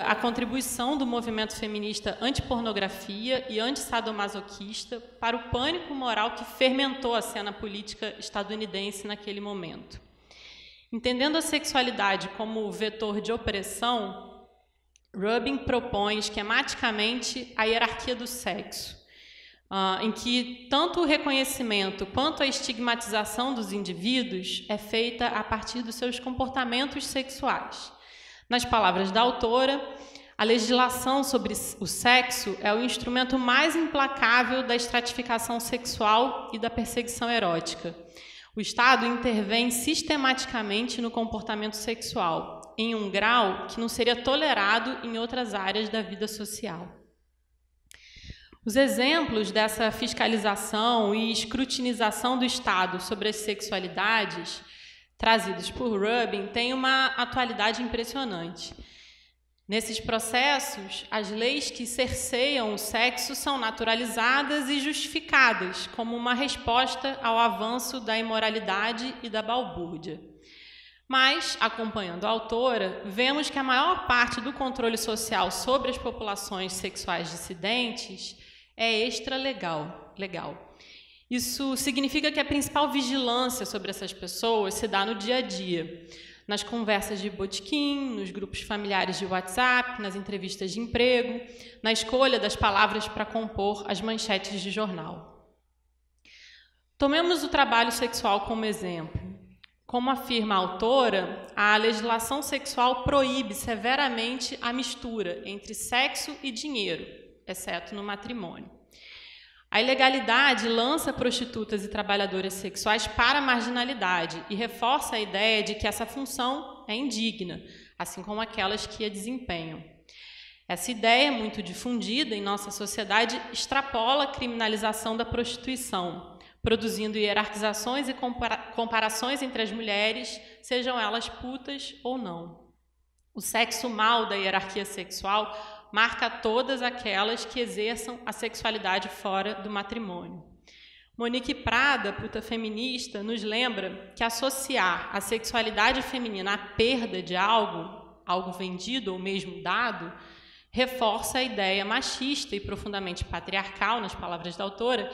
a contribuição do movimento feminista antipornografia e anti para o pânico moral que fermentou a cena política estadunidense naquele momento. Entendendo a sexualidade como vetor de opressão, Rubin propõe esquematicamente a hierarquia do sexo, ah, em que tanto o reconhecimento quanto a estigmatização dos indivíduos é feita a partir dos seus comportamentos sexuais nas palavras da autora, a legislação sobre o sexo é o instrumento mais implacável da estratificação sexual e da perseguição erótica. O Estado intervém sistematicamente no comportamento sexual, em um grau que não seria tolerado em outras áreas da vida social. Os exemplos dessa fiscalização e escrutinização do Estado sobre as sexualidades trazidos por Rubin têm uma atualidade impressionante. Nesses processos, as leis que cerceiam o sexo são naturalizadas e justificadas como uma resposta ao avanço da imoralidade e da balbúrdia. Mas, acompanhando a autora, vemos que a maior parte do controle social sobre as populações sexuais dissidentes é extralegal, legal. legal. Isso significa que a principal vigilância sobre essas pessoas se dá no dia a dia, nas conversas de botequim, nos grupos familiares de WhatsApp, nas entrevistas de emprego, na escolha das palavras para compor as manchetes de jornal. Tomemos o trabalho sexual como exemplo. Como afirma a autora, a legislação sexual proíbe severamente a mistura entre sexo e dinheiro, exceto no matrimônio. A ilegalidade lança prostitutas e trabalhadoras sexuais para a marginalidade e reforça a ideia de que essa função é indigna, assim como aquelas que a desempenham. Essa ideia, é muito difundida em nossa sociedade, extrapola a criminalização da prostituição, produzindo hierarquizações e compara comparações entre as mulheres, sejam elas putas ou não. O sexo mal da hierarquia sexual marca todas aquelas que exerçam a sexualidade fora do matrimônio. Monique Prada, puta feminista, nos lembra que associar a sexualidade feminina à perda de algo, algo vendido ou mesmo dado, reforça a ideia machista e profundamente patriarcal, nas palavras da autora,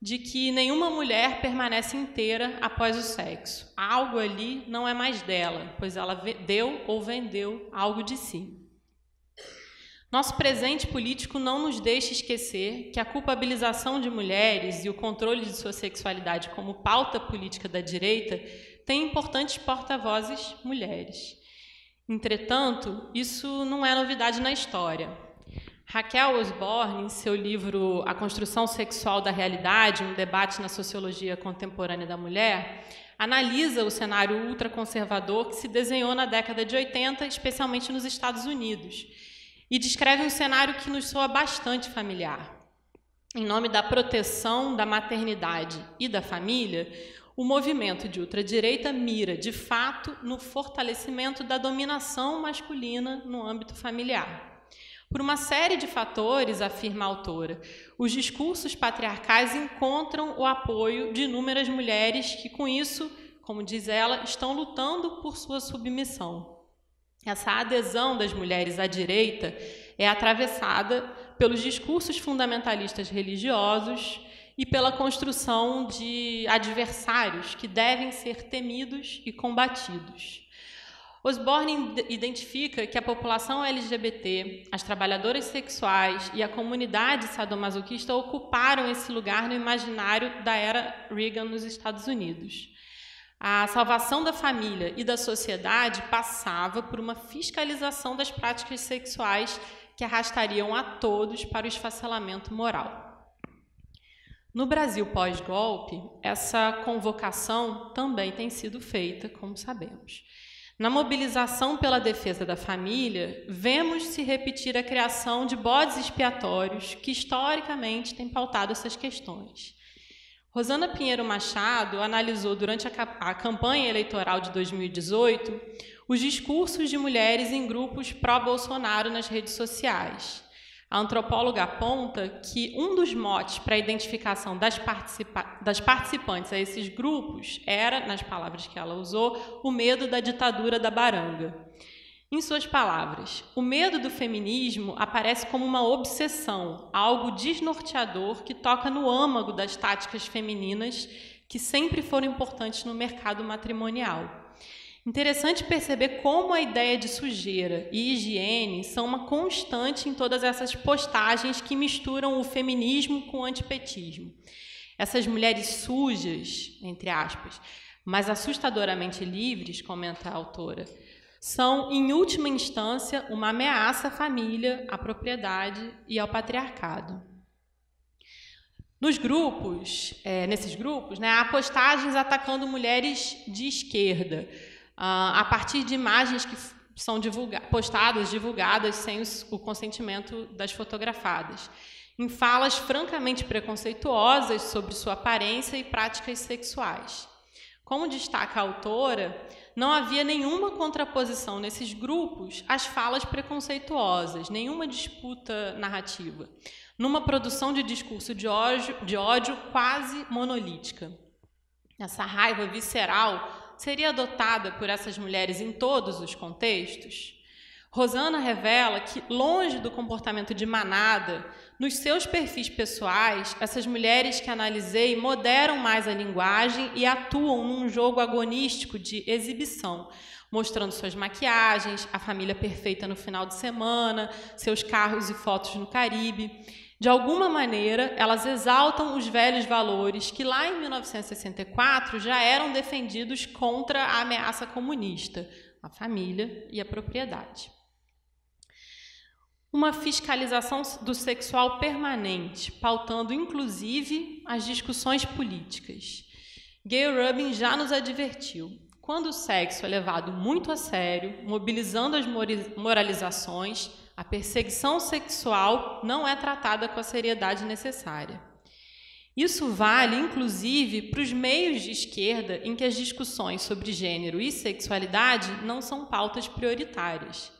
de que nenhuma mulher permanece inteira após o sexo. Algo ali não é mais dela, pois ela deu ou vendeu algo de si. Nosso presente político não nos deixa esquecer que a culpabilização de mulheres e o controle de sua sexualidade como pauta política da direita têm importantes porta-vozes mulheres. Entretanto, isso não é novidade na história. Raquel Osborne, em seu livro A Construção Sexual da Realidade, um debate na sociologia contemporânea da mulher, analisa o cenário ultraconservador que se desenhou na década de 80, especialmente nos Estados Unidos e descreve um cenário que nos soa bastante familiar. Em nome da proteção da maternidade e da família, o movimento de ultradireita mira, de fato, no fortalecimento da dominação masculina no âmbito familiar. Por uma série de fatores, afirma a autora, os discursos patriarcais encontram o apoio de inúmeras mulheres que, com isso, como diz ela, estão lutando por sua submissão. Essa adesão das mulheres à direita é atravessada pelos discursos fundamentalistas religiosos e pela construção de adversários que devem ser temidos e combatidos. Osborne identifica que a população LGBT, as trabalhadoras sexuais e a comunidade sadomasoquista ocuparam esse lugar no imaginário da era Reagan nos Estados Unidos. A salvação da família e da sociedade passava por uma fiscalização das práticas sexuais que arrastariam a todos para o esfacelamento moral. No Brasil pós-golpe, essa convocação também tem sido feita, como sabemos. Na mobilização pela defesa da família, vemos se repetir a criação de bodes expiatórios que historicamente têm pautado essas questões. Rosana Pinheiro Machado analisou durante a campanha eleitoral de 2018 os discursos de mulheres em grupos pró-Bolsonaro nas redes sociais. A antropóloga aponta que um dos motes para a identificação das, participa das, participantes a esses grupos era, nas palavras que ela usou, o medo da ditadura da baranga. Em suas palavras, o medo do feminismo aparece como uma obsessão, algo desnorteador que toca no âmago das táticas femininas que sempre foram importantes no mercado matrimonial. Interessante perceber como a ideia de sujeira e higiene são uma constante em todas essas postagens que misturam o feminismo com o antipetismo. Essas mulheres sujas, entre aspas, mas assustadoramente livres, comenta a autora, são, em última instância, uma ameaça à família, à propriedade e ao patriarcado. Nos grupos, é, nesses grupos, né, há postagens atacando mulheres de esquerda, ah, a partir de imagens que são divulga postadas, divulgadas sem o consentimento das fotografadas, em falas francamente preconceituosas sobre sua aparência e práticas sexuais. Como destaca a autora, não havia nenhuma contraposição nesses grupos às falas preconceituosas, nenhuma disputa narrativa, numa produção de discurso de ódio, de ódio quase monolítica. Essa raiva visceral seria adotada por essas mulheres em todos os contextos? Rosana revela que, longe do comportamento de manada, nos seus perfis pessoais, essas mulheres que analisei moderam mais a linguagem e atuam num jogo agonístico de exibição, mostrando suas maquiagens, a família perfeita no final de semana, seus carros e fotos no Caribe. De alguma maneira, elas exaltam os velhos valores que lá em 1964 já eram defendidos contra a ameaça comunista, a família e a propriedade uma fiscalização do sexual permanente, pautando inclusive as discussões políticas. Gay Rubin já nos advertiu: quando o sexo é levado muito a sério, mobilizando as moralizações, a perseguição sexual não é tratada com a seriedade necessária. Isso vale, inclusive, para os meios de esquerda em que as discussões sobre gênero e sexualidade não são pautas prioritárias.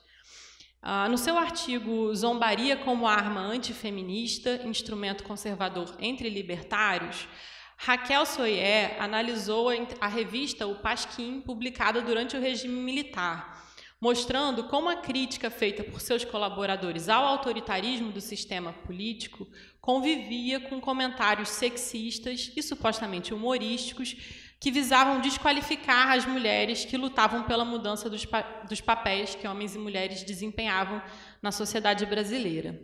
Ah, no seu artigo Zombaria como arma antifeminista, instrumento conservador entre libertários, Raquel Soyer analisou a revista O Pasquim, publicada durante o regime militar, mostrando como a crítica feita por seus colaboradores ao autoritarismo do sistema político convivia com comentários sexistas e supostamente humorísticos que visavam desqualificar as mulheres que lutavam pela mudança dos, pa dos papéis que homens e mulheres desempenhavam na sociedade brasileira.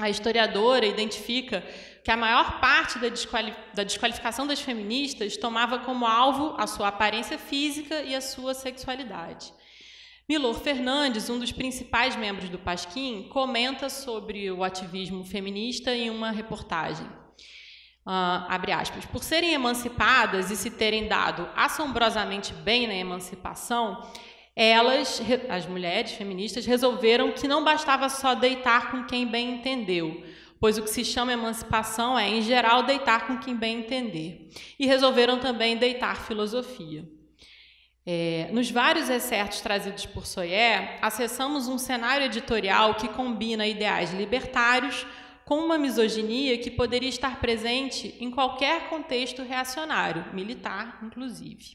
A historiadora identifica que a maior parte da, desquali da desqualificação das feministas tomava como alvo a sua aparência física e a sua sexualidade. Milor Fernandes, um dos principais membros do Pasquim, comenta sobre o ativismo feminista em uma reportagem. Uh, aspas, por serem emancipadas e se terem dado assombrosamente bem na emancipação, elas, as mulheres feministas, resolveram que não bastava só deitar com quem bem entendeu, pois o que se chama emancipação é, em geral, deitar com quem bem entender. E resolveram também deitar filosofia. É, nos vários excertos trazidos por Soyer, acessamos um cenário editorial que combina ideais libertários com uma misoginia que poderia estar presente em qualquer contexto reacionário, militar, inclusive.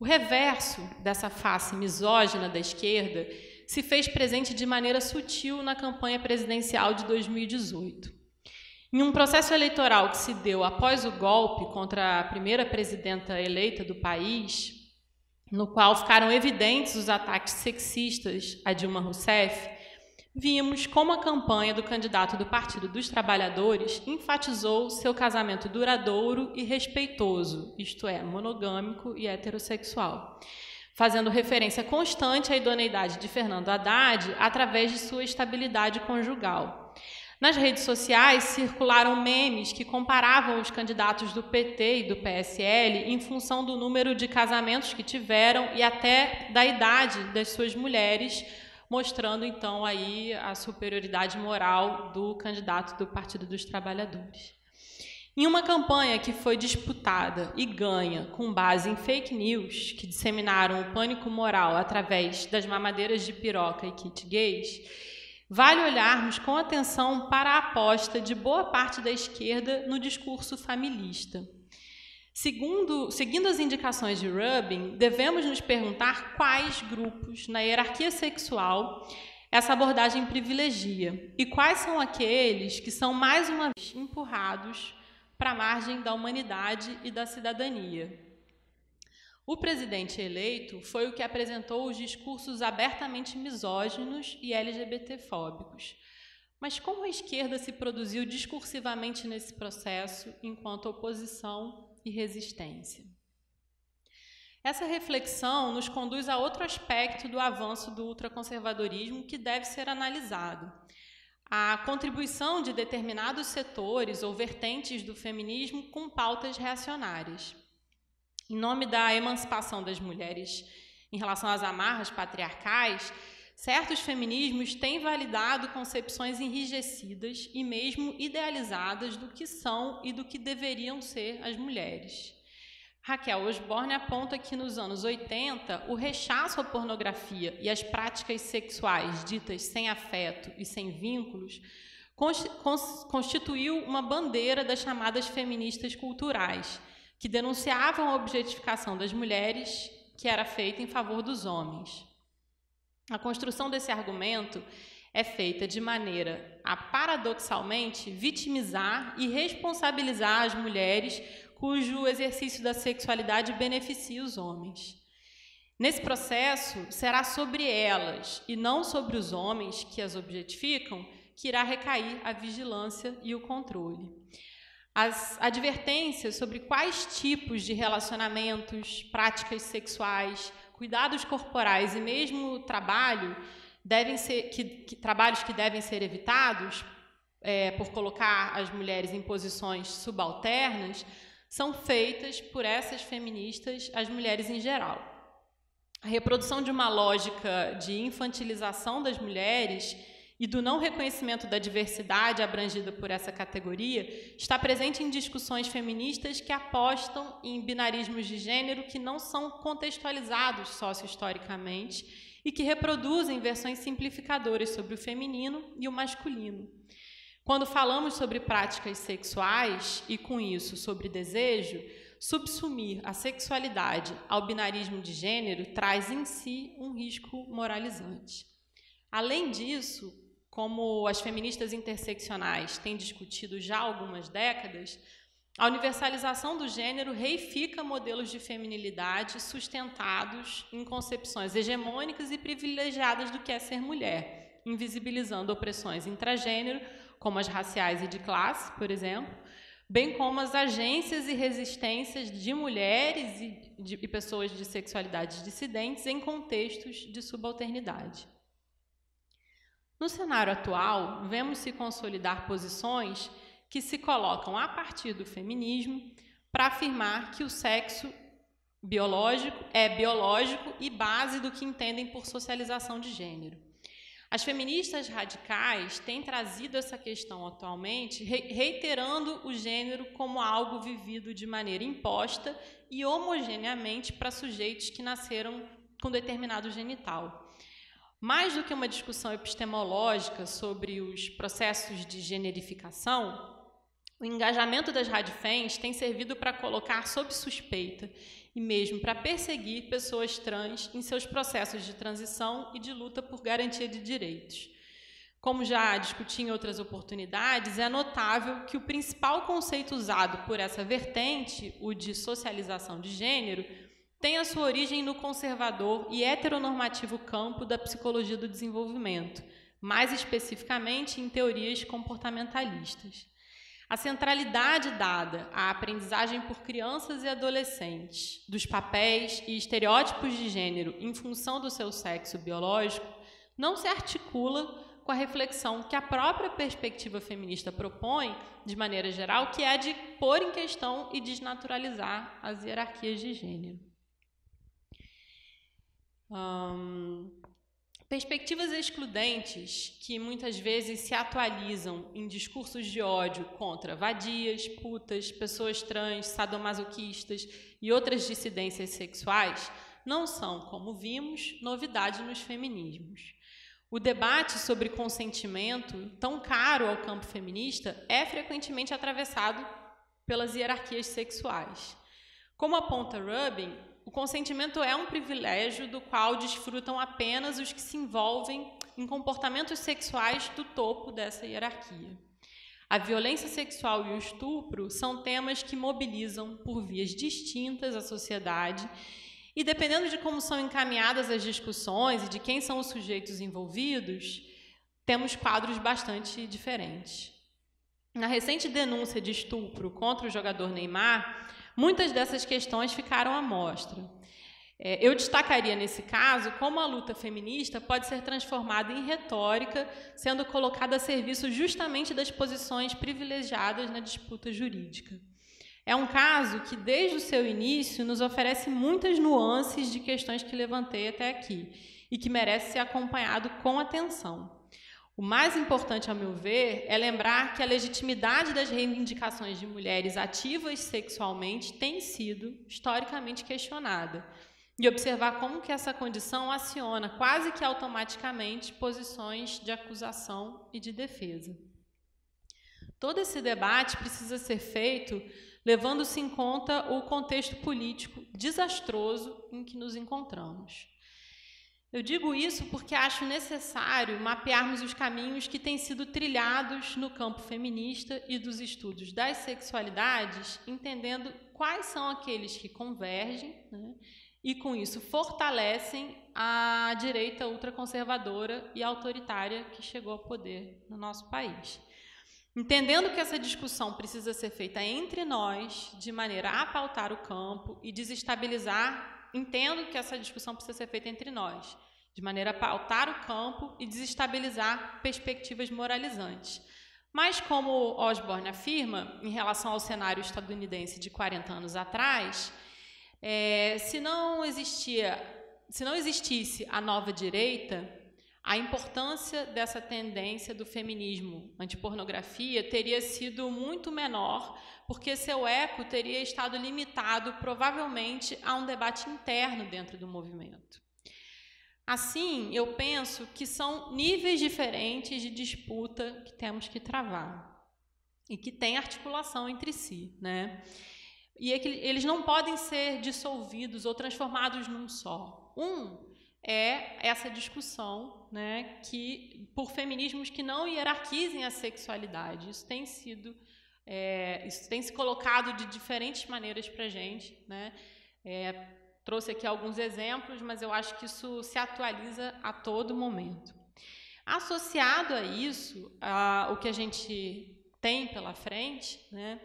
O reverso dessa face misógina da esquerda se fez presente de maneira sutil na campanha presidencial de 2018. Em um processo eleitoral que se deu após o golpe contra a primeira presidenta eleita do país, no qual ficaram evidentes os ataques sexistas a Dilma Rousseff, vimos como a campanha do candidato do Partido dos Trabalhadores enfatizou seu casamento duradouro e respeitoso, isto é, monogâmico e heterossexual, fazendo referência constante à idoneidade de Fernando Haddad através de sua estabilidade conjugal. Nas redes sociais circularam memes que comparavam os candidatos do PT e do PSL em função do número de casamentos que tiveram e até da idade das suas mulheres mostrando então aí a superioridade moral do candidato do Partido dos Trabalhadores. Em uma campanha que foi disputada e ganha com base em fake news que disseminaram o pânico moral através das mamadeiras de piroca e kit gays, vale olharmos com atenção para a aposta de boa parte da esquerda no discurso familista. Segundo, seguindo as indicações de Rubin, devemos nos perguntar quais grupos na hierarquia sexual essa abordagem privilegia e quais são aqueles que são mais uma vez empurrados para a margem da humanidade e da cidadania. O presidente eleito foi o que apresentou os discursos abertamente misóginos e LGBTfóbicos. Mas como a esquerda se produziu discursivamente nesse processo enquanto oposição e resistência. Essa reflexão nos conduz a outro aspecto do avanço do ultraconservadorismo que deve ser analisado. A contribuição de determinados setores ou vertentes do feminismo com pautas reacionárias. Em nome da emancipação das mulheres em relação às amarras patriarcais, Certos feminismos têm validado concepções enrijecidas e mesmo idealizadas do que são e do que deveriam ser as mulheres. Raquel Osborne aponta que nos anos 80, o rechaço à pornografia e às práticas sexuais ditas sem afeto e sem vínculos constituiu uma bandeira das chamadas feministas culturais, que denunciavam a objetificação das mulheres que era feita em favor dos homens. A construção desse argumento é feita de maneira a paradoxalmente vitimizar e responsabilizar as mulheres cujo exercício da sexualidade beneficia os homens. Nesse processo, será sobre elas e não sobre os homens que as objetificam que irá recair a vigilância e o controle. As advertências sobre quais tipos de relacionamentos, práticas sexuais, cuidados corporais e mesmo trabalho devem ser que, que trabalhos que devem ser evitados é, por colocar as mulheres em posições subalternas são feitas por essas feministas as mulheres em geral. A reprodução de uma lógica de infantilização das mulheres e do não reconhecimento da diversidade abrangida por essa categoria está presente em discussões feministas que apostam em binarismos de gênero que não são contextualizados socio-historicamente e que reproduzem versões simplificadoras sobre o feminino e o masculino. Quando falamos sobre práticas sexuais e, com isso, sobre desejo, subsumir a sexualidade ao binarismo de gênero traz em si um risco moralizante. Além disso, como as feministas interseccionais têm discutido já há algumas décadas, a universalização do gênero reifica modelos de feminilidade sustentados em concepções hegemônicas e privilegiadas do que é ser mulher, invisibilizando opressões intragênero, como as raciais e de classe, por exemplo, bem como as agências e resistências de mulheres e, de, e pessoas de sexualidades dissidentes em contextos de subalternidade. No cenário atual, vemos se consolidar posições que se colocam a partir do feminismo para afirmar que o sexo biológico é biológico e base do que entendem por socialização de gênero. As feministas radicais têm trazido essa questão atualmente, reiterando o gênero como algo vivido de maneira imposta e homogeneamente para sujeitos que nasceram com determinado genital mais do que uma discussão epistemológica sobre os processos de generificação, o engajamento das radifens tem servido para colocar sob suspeita e mesmo para perseguir pessoas trans em seus processos de transição e de luta por garantia de direitos. Como já discuti em outras oportunidades, é notável que o principal conceito usado por essa vertente, o de socialização de gênero, tem a sua origem no conservador e heteronormativo campo da psicologia do desenvolvimento, mais especificamente em teorias comportamentalistas. A centralidade dada à aprendizagem por crianças e adolescentes dos papéis e estereótipos de gênero em função do seu sexo biológico não se articula com a reflexão que a própria perspectiva feminista propõe, de maneira geral, que é a de pôr em questão e desnaturalizar as hierarquias de gênero. Um, perspectivas excludentes que muitas vezes se atualizam em discursos de ódio contra vadias, putas, pessoas trans, sadomasoquistas e outras dissidências sexuais não são, como vimos, novidade nos feminismos. O debate sobre consentimento, tão caro ao campo feminista, é frequentemente atravessado pelas hierarquias sexuais. Como aponta Rubin, o consentimento é um privilégio do qual desfrutam apenas os que se envolvem em comportamentos sexuais do topo dessa hierarquia. A violência sexual e o estupro são temas que mobilizam por vias distintas a sociedade e dependendo de como são encaminhadas as discussões e de quem são os sujeitos envolvidos, temos quadros bastante diferentes. Na recente denúncia de estupro contra o jogador Neymar, Muitas dessas questões ficaram à mostra. É, eu destacaria nesse caso como a luta feminista pode ser transformada em retórica, sendo colocada a serviço justamente das posições privilegiadas na disputa jurídica. É um caso que, desde o seu início, nos oferece muitas nuances de questões que levantei até aqui e que merece ser acompanhado com atenção. O mais importante, a meu ver, é lembrar que a legitimidade das reivindicações de mulheres ativas sexualmente tem sido historicamente questionada e observar como que essa condição aciona quase que automaticamente posições de acusação e de defesa. Todo esse debate precisa ser feito levando-se em conta o contexto político desastroso em que nos encontramos. Eu digo isso porque acho necessário mapearmos os caminhos que têm sido trilhados no campo feminista e dos estudos das sexualidades, entendendo quais são aqueles que convergem né, e, com isso, fortalecem a direita ultraconservadora e autoritária que chegou ao poder no nosso país. Entendendo que essa discussão precisa ser feita entre nós, de maneira a pautar o campo e desestabilizar entendo que essa discussão precisa ser feita entre nós, de maneira a pautar o campo e desestabilizar perspectivas moralizantes. Mas, como Osborne afirma, em relação ao cenário estadunidense de 40 anos atrás, é, se, não existia, se não existisse a nova direita, a importância dessa tendência do feminismo antipornografia teria sido muito menor, porque seu eco teria estado limitado, provavelmente, a um debate interno dentro do movimento. Assim, eu penso que são níveis diferentes de disputa que temos que travar e que têm articulação entre si, né? E é eles não podem ser dissolvidos ou transformados num só. Um é essa discussão, né, que por feminismos que não hierarquizem a sexualidade. Isso tem sido, é, isso tem se colocado de diferentes maneiras para gente, né? É, trouxe aqui alguns exemplos, mas eu acho que isso se atualiza a todo momento. Associado a isso, a, o que a gente tem pela frente, né,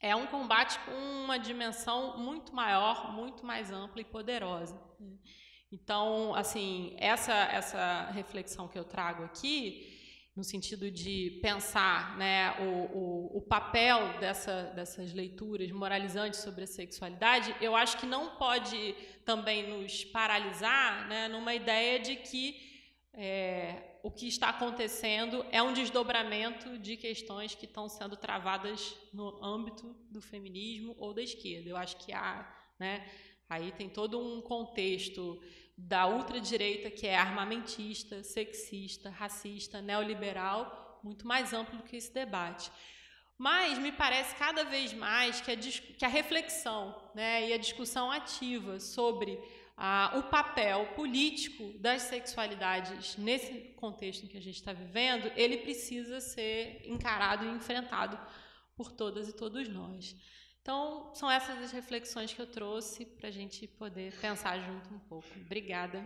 é um combate com uma dimensão muito maior, muito mais ampla e poderosa. Né? Então, assim, essa essa reflexão que eu trago aqui, no sentido de pensar né, o, o, o, papel dessa, dessas leituras moralizantes sobre a sexualidade, eu acho que não pode também nos paralisar né, numa ideia de que é, o que está acontecendo é um desdobramento de questões que estão sendo travadas no âmbito do feminismo ou da esquerda. Eu acho que há né, Aí tem todo um contexto da ultradireita que é armamentista, sexista, racista, neoliberal, muito mais amplo do que esse debate. Mas me parece cada vez mais que a, que a reflexão né, e a discussão ativa sobre ah, o papel político das sexualidades nesse contexto em que a gente está vivendo, ele precisa ser encarado e enfrentado por todas e todos nós. Então, são essas as reflexões que eu trouxe para a gente poder pensar junto um pouco. Obrigada.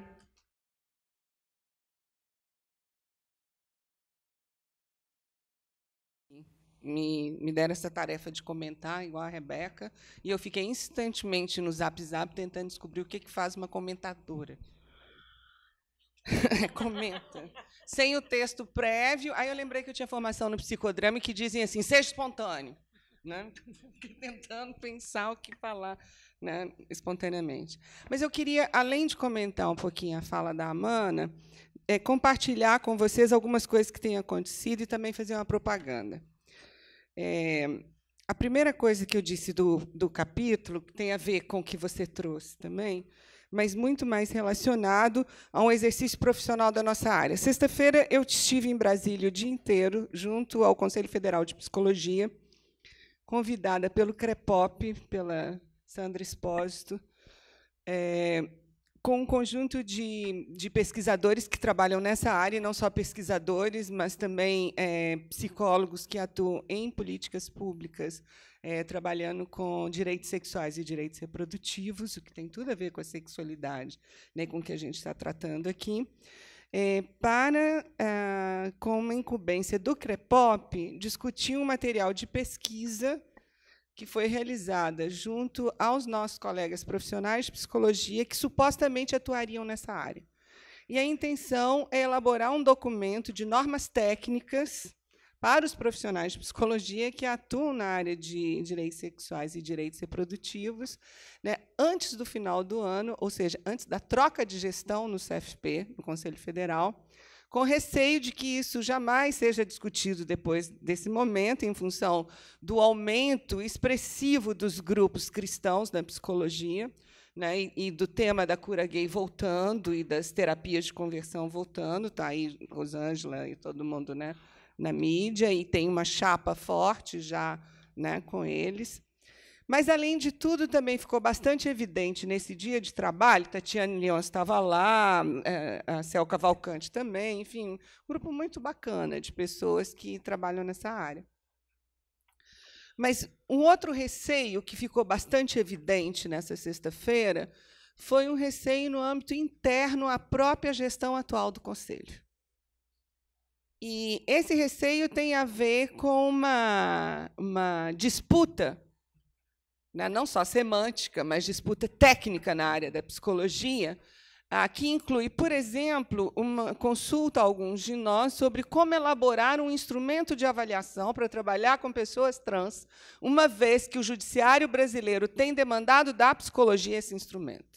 Me, me deram essa tarefa de comentar, igual a Rebeca, e eu fiquei instantemente no Zap Zap tentando descobrir o que, que faz uma comentadora. Comenta. Sem o texto prévio. Aí eu lembrei que eu tinha formação no psicodrama que dizem assim: seja espontâneo né? Fiquei tentando pensar o que falar né, espontaneamente. Mas eu queria, além de comentar um pouquinho a fala da Amana, é, compartilhar com vocês algumas coisas que têm acontecido e também fazer uma propaganda. É, a primeira coisa que eu disse do, do capítulo tem a ver com o que você trouxe também, mas muito mais relacionado a um exercício profissional da nossa área. Sexta-feira eu estive em Brasília o dia inteiro, junto ao Conselho Federal de Psicologia, convidada pelo CREPOP, pela Sandra Espósito, é, com um conjunto de, de, pesquisadores que trabalham nessa área, não só pesquisadores, mas também é, psicólogos que atuam em políticas públicas, é, trabalhando com direitos sexuais e direitos reprodutivos, o que tem tudo a ver com a sexualidade, né, com o que a gente está tratando aqui é, para, ah, com uma incumbência do CREPOP, discutir um material de pesquisa que foi realizada junto aos nossos colegas profissionais de psicologia que supostamente atuariam nessa área. E a intenção é elaborar um documento de normas técnicas para os profissionais de psicologia que atuam na área de direitos sexuais e direitos reprodutivos, né, antes do final do ano, ou seja, antes da troca de gestão no CFP, no Conselho Federal, com receio de que isso jamais seja discutido depois desse momento, em função do aumento expressivo dos grupos cristãos na psicologia. Né, e, e, do tema da cura gay voltando e das terapias de conversão voltando, tá aí Rosângela e todo mundo, né, na mídia e tem uma chapa forte já né, com eles. Mas, além de tudo, também ficou bastante evidente nesse dia de trabalho, Tatiana Leão estava lá, é, a Cel Cavalcante também, enfim, um grupo muito bacana de pessoas que trabalham nessa área. Mas um outro receio que ficou bastante evidente nessa sexta-feira foi um receio no âmbito interno à própria gestão atual do Conselho. E esse receio tem a ver com uma, uma disputa, né, não só semântica, mas disputa técnica na área da psicologia, que inclui, por exemplo, uma consulta a alguns de nós sobre como elaborar um instrumento de avaliação para trabalhar com pessoas trans, uma vez que o judiciário brasileiro tem demandado da psicologia esse instrumento.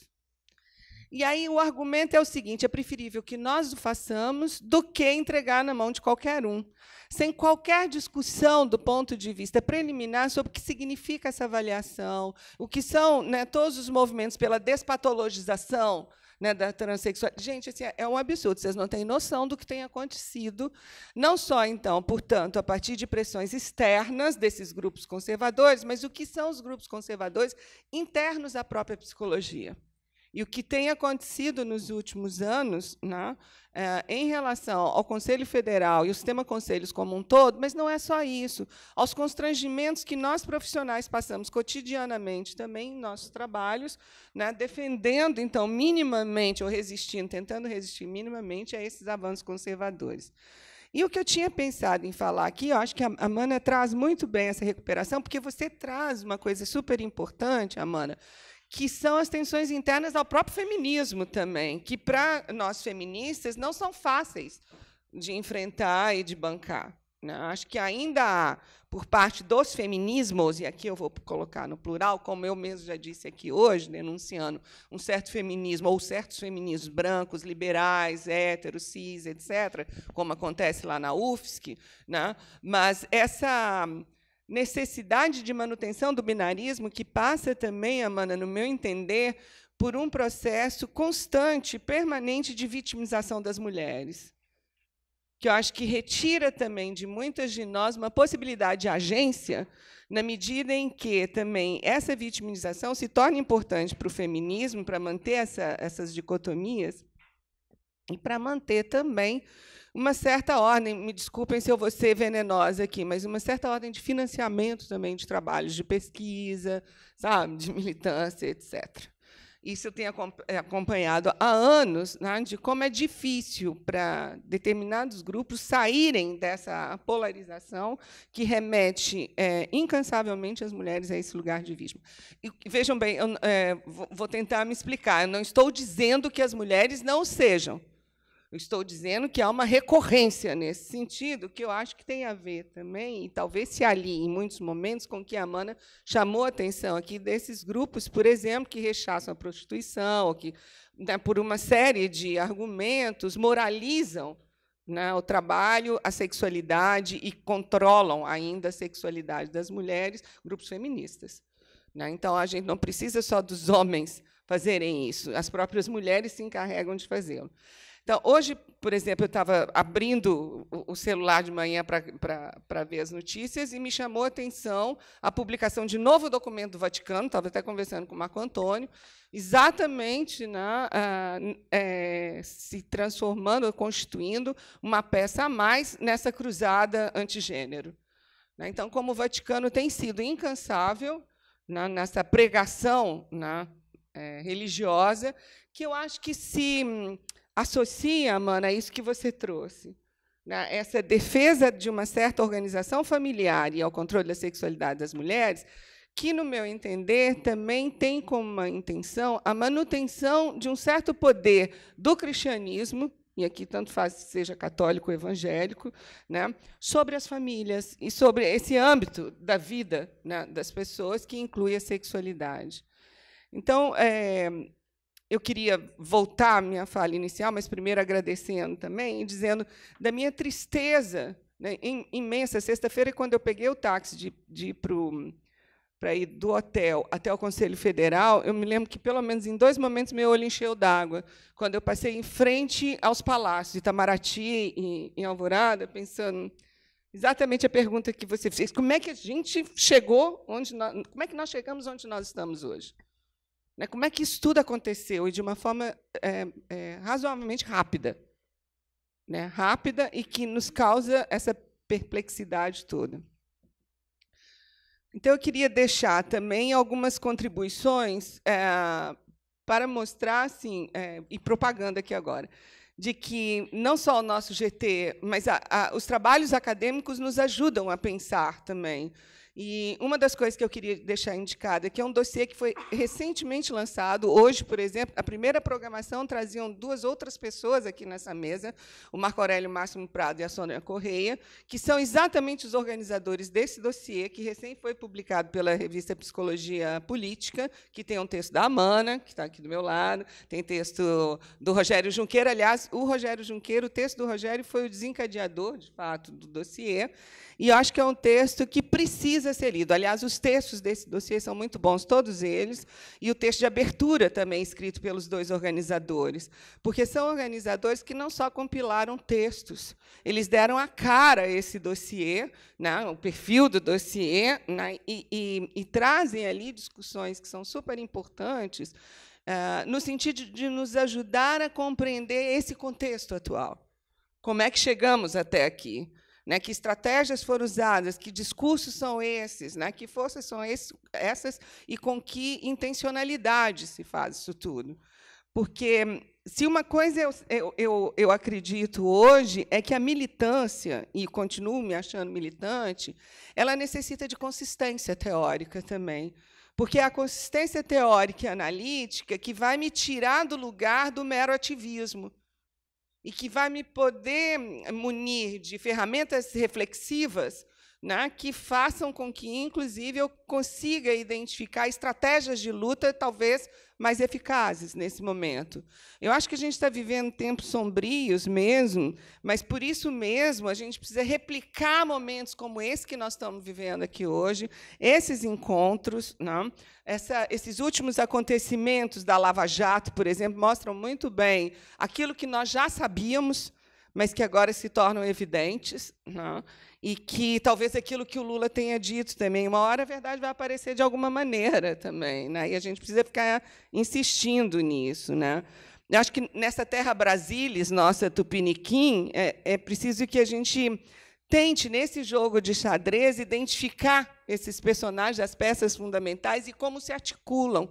E aí o argumento é o seguinte: é preferível que nós o façamos do que entregar na mão de qualquer um, sem qualquer discussão do ponto de vista preliminar sobre o que significa essa avaliação, o que são né, todos os movimentos pela despatologização. Né, da transexualidade. Gente, assim, é um absurdo, vocês não têm noção do que tem acontecido, não só, então, portanto, a partir de pressões externas desses grupos conservadores, mas o que são os grupos conservadores internos à própria psicologia. E o que tem acontecido nos últimos anos né, é, em relação ao Conselho Federal e o sistema conselhos como um todo, mas não é só isso, aos constrangimentos que nós profissionais passamos cotidianamente também em nossos trabalhos, né, defendendo, então, minimamente, ou resistindo, tentando resistir minimamente a esses avanços conservadores. E o que eu tinha pensado em falar aqui, eu acho que a, Mana traz muito bem essa recuperação, porque você traz uma coisa super importante, Amanda, que são as tensões internas ao próprio feminismo também, que para nós feministas não são fáceis de enfrentar e de bancar. Né? Acho que ainda há, por parte dos feminismos, e aqui eu vou colocar no plural, como eu mesmo já disse aqui hoje, denunciando um certo feminismo, ou certos feminismos brancos, liberais, héteros, cis, etc., como acontece lá na UFSC, né? mas essa necessidade de manutenção do binarismo que passa também, Amanda, no meu entender, por um processo constante, permanente de vitimização das mulheres. Que eu acho que retira também de muitas de nós uma possibilidade de agência, na medida em que também essa vitimização se torna importante para o feminismo, para manter essa, essas dicotomias, e para manter também uma certa ordem, me desculpem se eu vou ser venenosa aqui, mas uma certa ordem de financiamento também de trabalhos de pesquisa, sabe, de militância, etc. Isso eu tenho eh, acompanhado há anos, né, de como é difícil para determinados grupos saírem dessa polarização que remete é, incansavelmente as mulheres a esse lugar de vítima. E, vejam bem, eu é, vou tentar me explicar. Eu não estou dizendo que as mulheres não sejam eu estou dizendo que há uma recorrência nesse sentido, que eu acho que tem a ver também, e talvez se alie em muitos momentos, com que a Mana chamou a atenção aqui desses grupos, por exemplo, que rechaçam a prostituição, que, né, por uma série de argumentos, moralizam né, o trabalho, a sexualidade e controlam ainda a sexualidade das mulheres, grupos feministas. Né? Então, a gente não precisa só dos homens fazerem isso, as próprias mulheres se encarregam de fazê-lo. Então, hoje, por exemplo, eu estava abrindo o celular de manhã para ver as notícias e me chamou a atenção a publicação de novo documento do Vaticano, estava até conversando com o Marco Antônio, exatamente na, né, ah, é, se transformando, constituindo uma peça a mais nessa cruzada antigênero. Né. Então, como o Vaticano tem sido incansável né, nessa pregação é, religiosa, que eu acho que se hum, associa, mana, a isso que você trouxe. Né? Essa defesa de uma certa organização familiar e ao controle da sexualidade das mulheres, que, no meu entender, também tem como uma intenção a manutenção de um certo poder do cristianismo, e aqui tanto faz seja católico ou evangélico, né, sobre as famílias e sobre esse âmbito da vida né, das pessoas que inclui a sexualidade. Então, é, eu queria voltar à minha fala inicial, mas primeiro agradecendo também, e dizendo da minha tristeza né, imensa. Sexta-feira, quando eu peguei o táxi de, de para ir do hotel até o Conselho Federal, eu me lembro que, pelo menos em dois momentos, meu olho encheu d'água. Quando eu passei em frente aos palácios de Itamaraty e em Alvorada, pensando exatamente a pergunta que você fez: como é que a gente chegou onde nós, como é que nós chegamos onde nós estamos hoje? Né? Como é que isso tudo aconteceu? E de uma forma é, é, razoavelmente rápida. Né? Rápida e que nos causa essa perplexidade toda. Então, eu queria deixar também algumas contribuições é, para mostrar, assim, é, e propaganda aqui agora, de que não só o nosso GT, mas a, a, os trabalhos acadêmicos nos ajudam a pensar também e uma das coisas que eu queria deixar indicada é que é um dossiê que foi recentemente lançado. Hoje, por exemplo, a primeira programação traziam duas outras pessoas aqui nessa mesa, o Marco Aurélio Máximo Prado e a Sônia Correia, que são exatamente os organizadores desse dossiê, que recém foi publicado pela revista Psicologia Política, que tem um texto da Amana, que está aqui do meu lado, tem texto do Rogério Junqueira. Aliás, o Rogério Junqueira, o texto do Rogério foi o desencadeador, de fato, do dossiê. E acho que é um texto que precisa precisa ser lido. Aliás, os textos desse dossiê são muito bons, todos eles, e o texto de abertura também escrito pelos dois organizadores, porque são organizadores que não só compilaram textos, eles deram a cara a esse dossiê, né, o perfil do dossiê, né, e, e, e trazem ali discussões que são super importantes, Uh, no sentido de nos ajudar a compreender esse contexto atual. Como é que chegamos até aqui? Né, que estratégias foram usadas, que discursos são esses, né, que forças são essas e com que intencionalidade se faz isso tudo. Porque se uma coisa eu, eu, eu, eu, acredito hoje é que a militância, e continuo me achando militante, ela necessita de consistência teórica também. Porque é a consistência teórica e analítica que vai me tirar do lugar do mero ativismo e que vai me poder munir de ferramentas reflexivas né, que façam com que, inclusive, eu consiga identificar estratégias de luta talvez mais eficazes nesse momento. Eu acho que a gente está vivendo tempos sombrios mesmo, mas por isso mesmo a gente precisa replicar momentos como esse que nós estamos vivendo aqui hoje, esses encontros, né, essa, esses últimos acontecimentos da Lava Jato, por exemplo, mostram muito bem aquilo que nós já sabíamos, mas que agora se tornam evidentes. Né, e que talvez aquilo que o Lula tenha dito também, uma hora a verdade vai aparecer de alguma maneira também, né? e a gente precisa ficar insistindo nisso. Né? Eu acho que nessa terra Brasilis, nossa Tupiniquim, é, é preciso que a gente tente, nesse jogo de xadrez, identificar esses personagens, as peças fundamentais e como se articulam.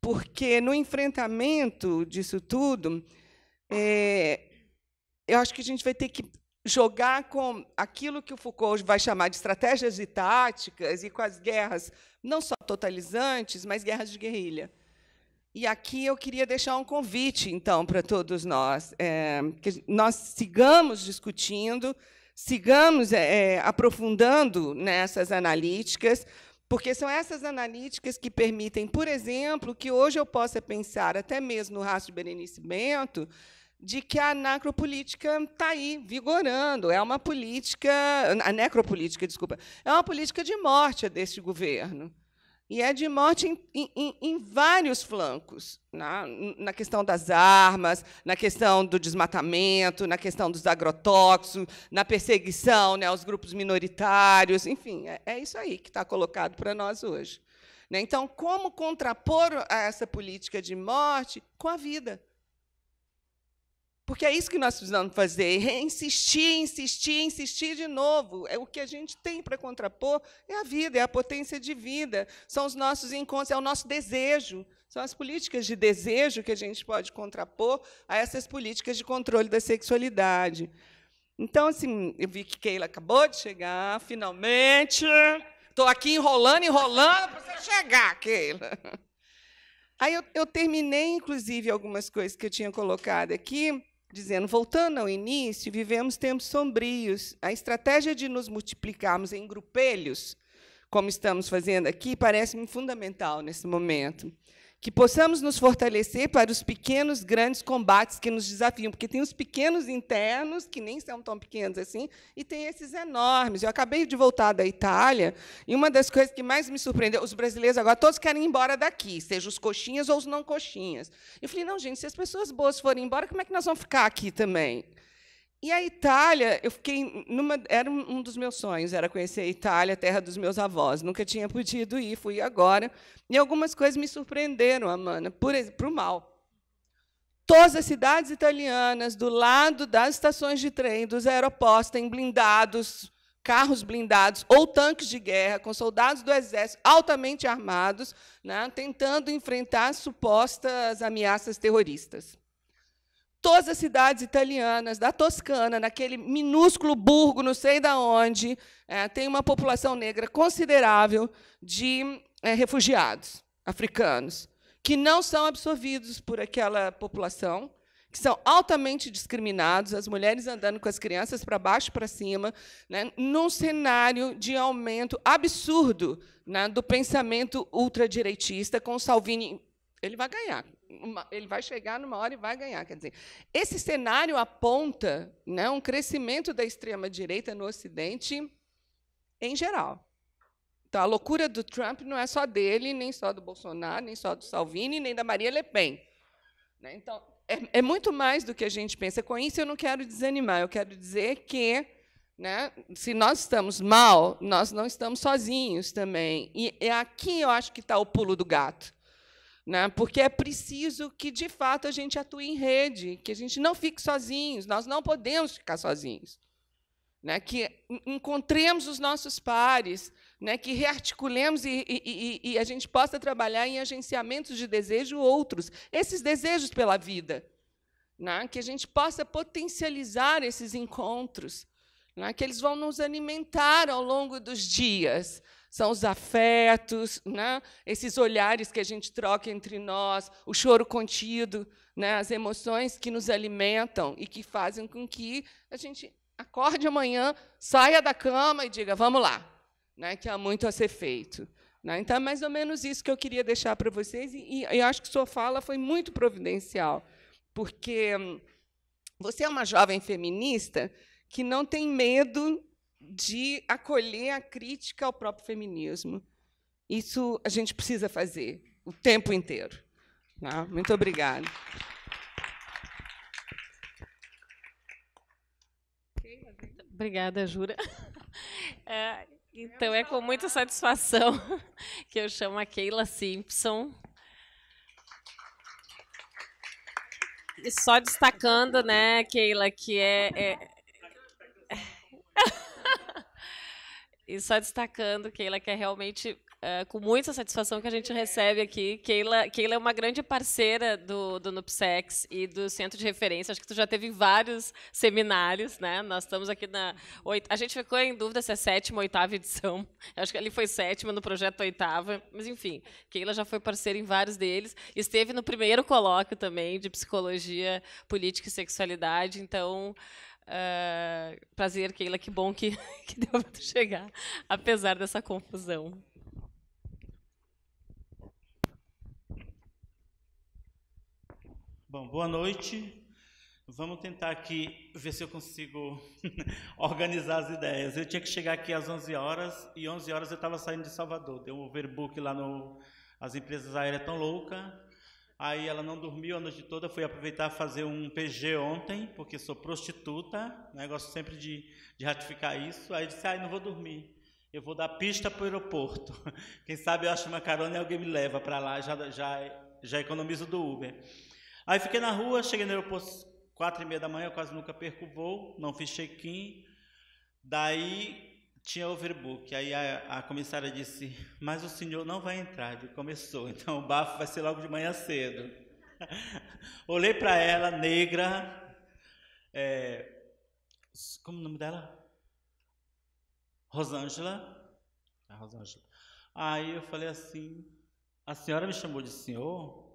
Porque no enfrentamento disso tudo, é, eu acho que a gente vai ter que jogar com aquilo que o Foucault vai chamar de estratégias e táticas e com as guerras, não só totalizantes, mas guerras de guerrilha. E aqui eu queria deixar um convite, então, para todos nós, é, que nós sigamos discutindo, sigamos é, é aprofundando nessas analíticas, porque são essas analíticas que permitem, por exemplo, que hoje eu possa pensar, até mesmo no rastro de Berenice Bento, de que a necropolítica está aí, vigorando. É uma política. A necropolítica, desculpa. É uma política de morte deste governo. E é de morte em, em, em vários flancos na, na, questão das armas, na questão do desmatamento, na questão dos agrotóxicos, na perseguição né, aos grupos minoritários. Enfim, é, é isso aí que está colocado para nós hoje. Né? Então, como contrapor a essa política de morte com a vida? Porque é isso que nós precisamos fazer, é insistir, insistir, insistir de novo. É o que a gente tem para contrapor é a vida, é a potência de vida, são os nossos encontros, é o nosso desejo, são as políticas de desejo que a gente pode contrapor a essas políticas de controle da sexualidade. Então, assim, eu vi que Keila acabou de chegar, finalmente. Estou aqui enrolando, enrolando para você chegar, Keila. Aí eu, eu terminei, inclusive, algumas coisas que eu tinha colocado aqui dizendo: voltando ao início, vivemos tempos sombrios. A estratégia de nos multiplicarmos em grupelhos, como estamos fazendo aqui, parece-me fundamental nesse momento que possamos nos fortalecer para os pequenos, grandes combates que nos desafiam, porque tem os pequenos internos, que nem são tão pequenos assim, e tem esses enormes. Eu acabei de voltar da Itália, e uma das coisas que mais me surpreendeu, os brasileiros agora todos querem ir embora daqui, seja os coxinhas ou os não coxinhas. Eu falei, não, gente, se as pessoas boas forem embora, como é que nós vamos ficar aqui também? E a Itália, eu fiquei numa, era um dos meus sonhos, era conhecer a Itália, terra dos meus avós. Nunca tinha podido ir, fui agora. E algumas coisas me surpreenderam, Amanda, para o mal. Todas as cidades italianas, do lado das estações de trem, dos aeroportos, têm blindados, carros blindados ou tanques de guerra, com soldados do exército altamente armados, né, tentando enfrentar supostas ameaças terroristas todas as cidades italianas, da Toscana, naquele minúsculo burgo, não sei da onde, é, tem uma população negra considerável de é, refugiados africanos que não são absorvidos por aquela população, que são altamente discriminados, as mulheres andando com as crianças para baixo para cima, né, num cenário de aumento absurdo né, do pensamento ultradireitista, com o Salvini. Ele vai ganhar, uma, ele vai chegar numa hora e vai ganhar. Quer dizer, esse cenário aponta né, um crescimento da extrema-direita no Ocidente em geral. Então, a loucura do Trump não é só dele, nem só do Bolsonaro, nem só do Salvini, nem da Maria Le Pen. Né? Então, é, é, muito mais do que a gente pensa. Com isso, eu não quero desanimar, eu quero dizer que. Né, se nós estamos mal, nós não estamos sozinhos também. E é aqui eu acho que está o pulo do gato né? porque é preciso que, de fato, a gente atue em rede, que a gente não fique sozinhos, nós não podemos ficar sozinhos. Né? Que encontremos os nossos pares, né? que rearticulemos e, e, e, e a gente possa trabalhar em agenciamentos de desejo outros, esses desejos pela vida. Né? que a gente possa potencializar esses encontros, né? que eles vão nos alimentar ao longo dos dias, são os afetos, né? esses olhares que a gente troca entre nós, o choro contido, né? as emoções que nos alimentam e que fazem com que a gente acorde amanhã, saia da cama e diga: vamos lá, né? que há muito a ser feito. Né? Então, é mais ou menos isso que eu queria deixar para vocês, e, e acho que sua fala foi muito providencial, porque hum, você é uma jovem feminista que não tem medo de acolher a crítica ao próprio feminismo. Isso a gente precisa fazer o tempo inteiro. Né? Muito obrigada. Obrigada, Jura. É, então, é com muita satisfação que eu chamo a Keila Simpson. E só destacando, né, Keila, que é... é... E só destacando, Keila, que é realmente é, com muita satisfação que a gente recebe aqui. Keila, Keila é uma grande parceira do, do NUPSEX e do Centro de Referência. Acho que tu já teve vários seminários, né? Nós estamos aqui na... Oit... A gente ficou em dúvida se é sétima ou oitava edição. Acho que ali foi sétima, no projeto oitava. Mas, enfim, Keila já foi parceira em vários deles. Esteve no primeiro colóquio também de Psicologia, Política e Sexualidade. Então... Uh, prazer, Keila, que bom que, que deu para chegar, apesar dessa confusão. Bom, boa noite. Vamos tentar aqui ver se eu consigo organizar as ideias. Eu tinha que chegar aqui às 11 horas e 11 horas eu estava saindo de Salvador. Deu um overbook lá no as empresas aéreas tão louca Aí ela não dormiu a noite toda, fui aproveitar fazer um PG ontem, porque sou prostituta, né? gosto sempre de, de ratificar isso. Aí disse, ai, ah, não vou dormir, eu vou dar pista para o aeroporto. Quem sabe eu acho uma carona e alguém me leva para lá, já, já, já economizo do Uber. Aí fiquei na rua, cheguei no aeroporto quatro e meia da manhã, eu quase nunca perco o voo, não fiz check-in. Daí tinha overbook. Aí a, a, comissária disse: Mas o senhor não vai entrar. começou, então o bafo vai ser logo de manhã cedo. Olhei para ela, negra. É, como é o nome dela? Rosângela. É Rosângela. Aí eu falei assim: A senhora me chamou de senhor?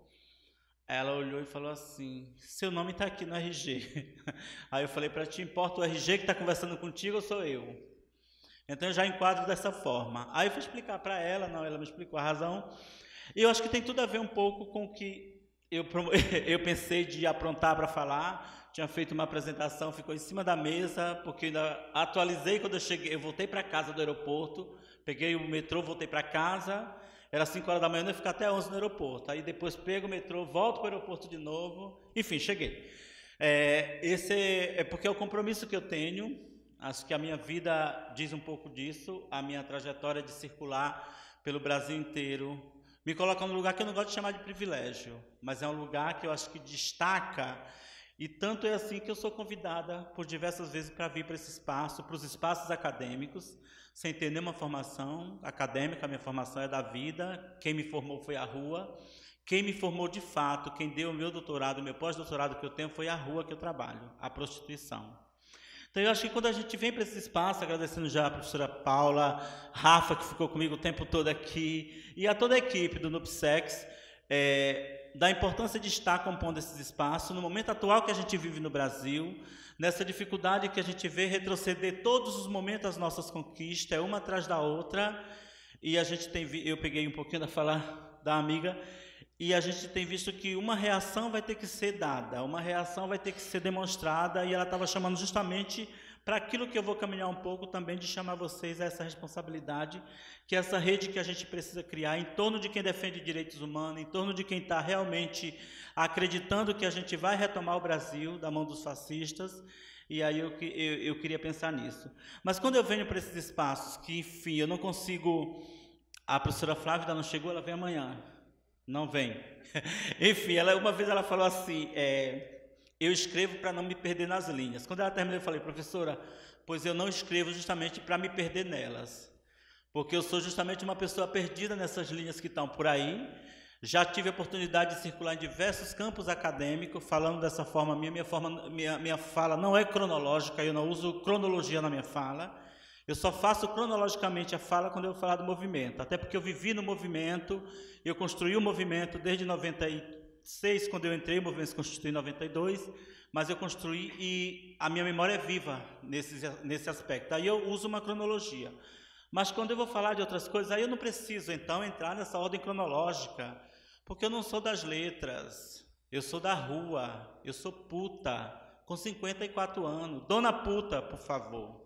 Ela olhou e falou assim: Seu nome está aqui no RG. Aí eu falei para ti: Importa o RG que está conversando contigo ou sou eu? Então eu já enquadro dessa forma. Aí eu fui explicar para ela, não, ela me explicou a razão. E eu acho que tem tudo a ver um pouco com o que eu, eu pensei de aprontar para falar. Tinha feito uma apresentação, ficou em cima da mesa, porque eu ainda atualizei quando eu cheguei. Eu voltei para casa do aeroporto, peguei o metrô, voltei para casa. Era 5 horas da manhã, eu ficar até 11 no aeroporto. Aí depois pego o metrô, volto para o aeroporto de novo. Enfim, cheguei. É, esse é, é porque é o compromisso que eu tenho Acho que a minha vida diz um pouco disso, a minha trajetória de circular pelo Brasil inteiro, me coloca num lugar que eu não gosto de chamar de privilégio, mas é um lugar que eu acho que destaca. E tanto é assim que eu sou convidada por diversas vezes para vir para esse espaço, para os espaços acadêmicos, sem ter nenhuma formação acadêmica, minha formação é da vida, quem me formou foi a rua. Quem me formou de fato, quem deu o meu doutorado, o meu pós-doutorado que eu tenho foi a rua que eu trabalho, a prostituição. Então, eu acho que quando a gente vem para esse espaço, agradecendo já a professora Paula, Rafa, que ficou comigo o tempo todo aqui, e a toda a equipe do NUPSEX, é, da importância de estar compondo esse espaço no momento atual que a gente vive no Brasil, nessa dificuldade que a gente vê retroceder todos os momentos as nossas conquistas, é uma atrás da outra, e a gente tem, eu peguei um pouquinho da fala da amiga, e a gente tem visto que uma reação vai ter que ser dada, uma reação vai ter que ser demonstrada, e ela estava chamando justamente para aquilo que eu vou caminhar um pouco também de chamar vocês a essa responsabilidade, que é essa rede que a gente precisa criar em torno de quem defende direitos humanos, em torno de quem está realmente acreditando que a gente vai retomar o Brasil da mão dos fascistas. E aí eu, eu, eu queria pensar nisso. Mas quando eu venho para esses espaços, que enfim, eu não consigo. A professora Flávia não chegou, ela vem amanhã. Não vem. Enfim, ela, uma vez ela falou assim: é, Eu escrevo para não me perder nas linhas. Quando ela terminou, eu falei, professora, pois eu não escrevo justamente para me perder nelas. Porque eu sou justamente uma pessoa perdida nessas linhas que estão por aí. Já tive a oportunidade de circular em diversos campos acadêmicos, falando dessa forma minha. Minha, forma, minha, minha fala não é cronológica, eu não uso cronologia na minha fala. Eu só faço cronologicamente a fala quando eu falar do movimento, até porque eu vivi no movimento, eu construí o movimento desde 96, quando eu entrei, o movimento se constituiu em 92, mas eu construí e a minha memória é viva nesse, nesse aspecto. Aí eu uso uma cronologia. Mas quando eu vou falar de outras coisas, aí eu não preciso então entrar nessa ordem cronológica, porque eu não sou das letras, eu sou da rua, eu sou puta, com 54 anos. Dona puta, por favor.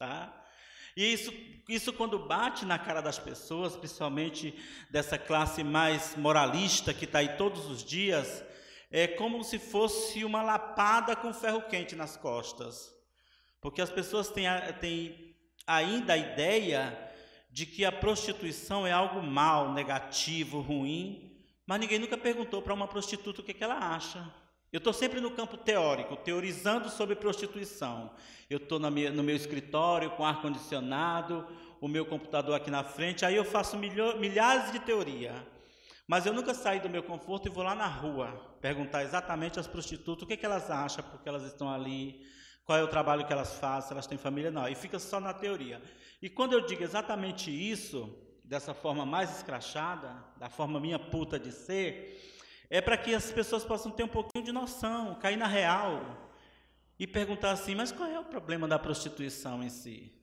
Tá? E isso, isso quando bate na cara das pessoas, principalmente dessa classe mais moralista que está aí todos os dias, é como se fosse uma lapada com ferro quente nas costas. Porque as pessoas têm, têm ainda a ideia de que a prostituição é algo mal, negativo, ruim, mas ninguém nunca perguntou para uma prostituta o que, que ela acha. Eu estou sempre no campo teórico, teorizando sobre prostituição. Eu estou no meu escritório com ar-condicionado, o meu computador aqui na frente, aí eu faço milhares de teoria. Mas eu nunca saio do meu conforto e vou lá na rua perguntar exatamente às prostitutas o que, é que elas acham, porque elas estão ali, qual é o trabalho que elas fazem, elas têm família, não. E fica só na teoria. E quando eu digo exatamente isso, dessa forma mais escrachada, da forma minha puta de ser, é para que as pessoas possam ter um pouquinho de noção, cair na real e perguntar assim: mas qual é o problema da prostituição em si?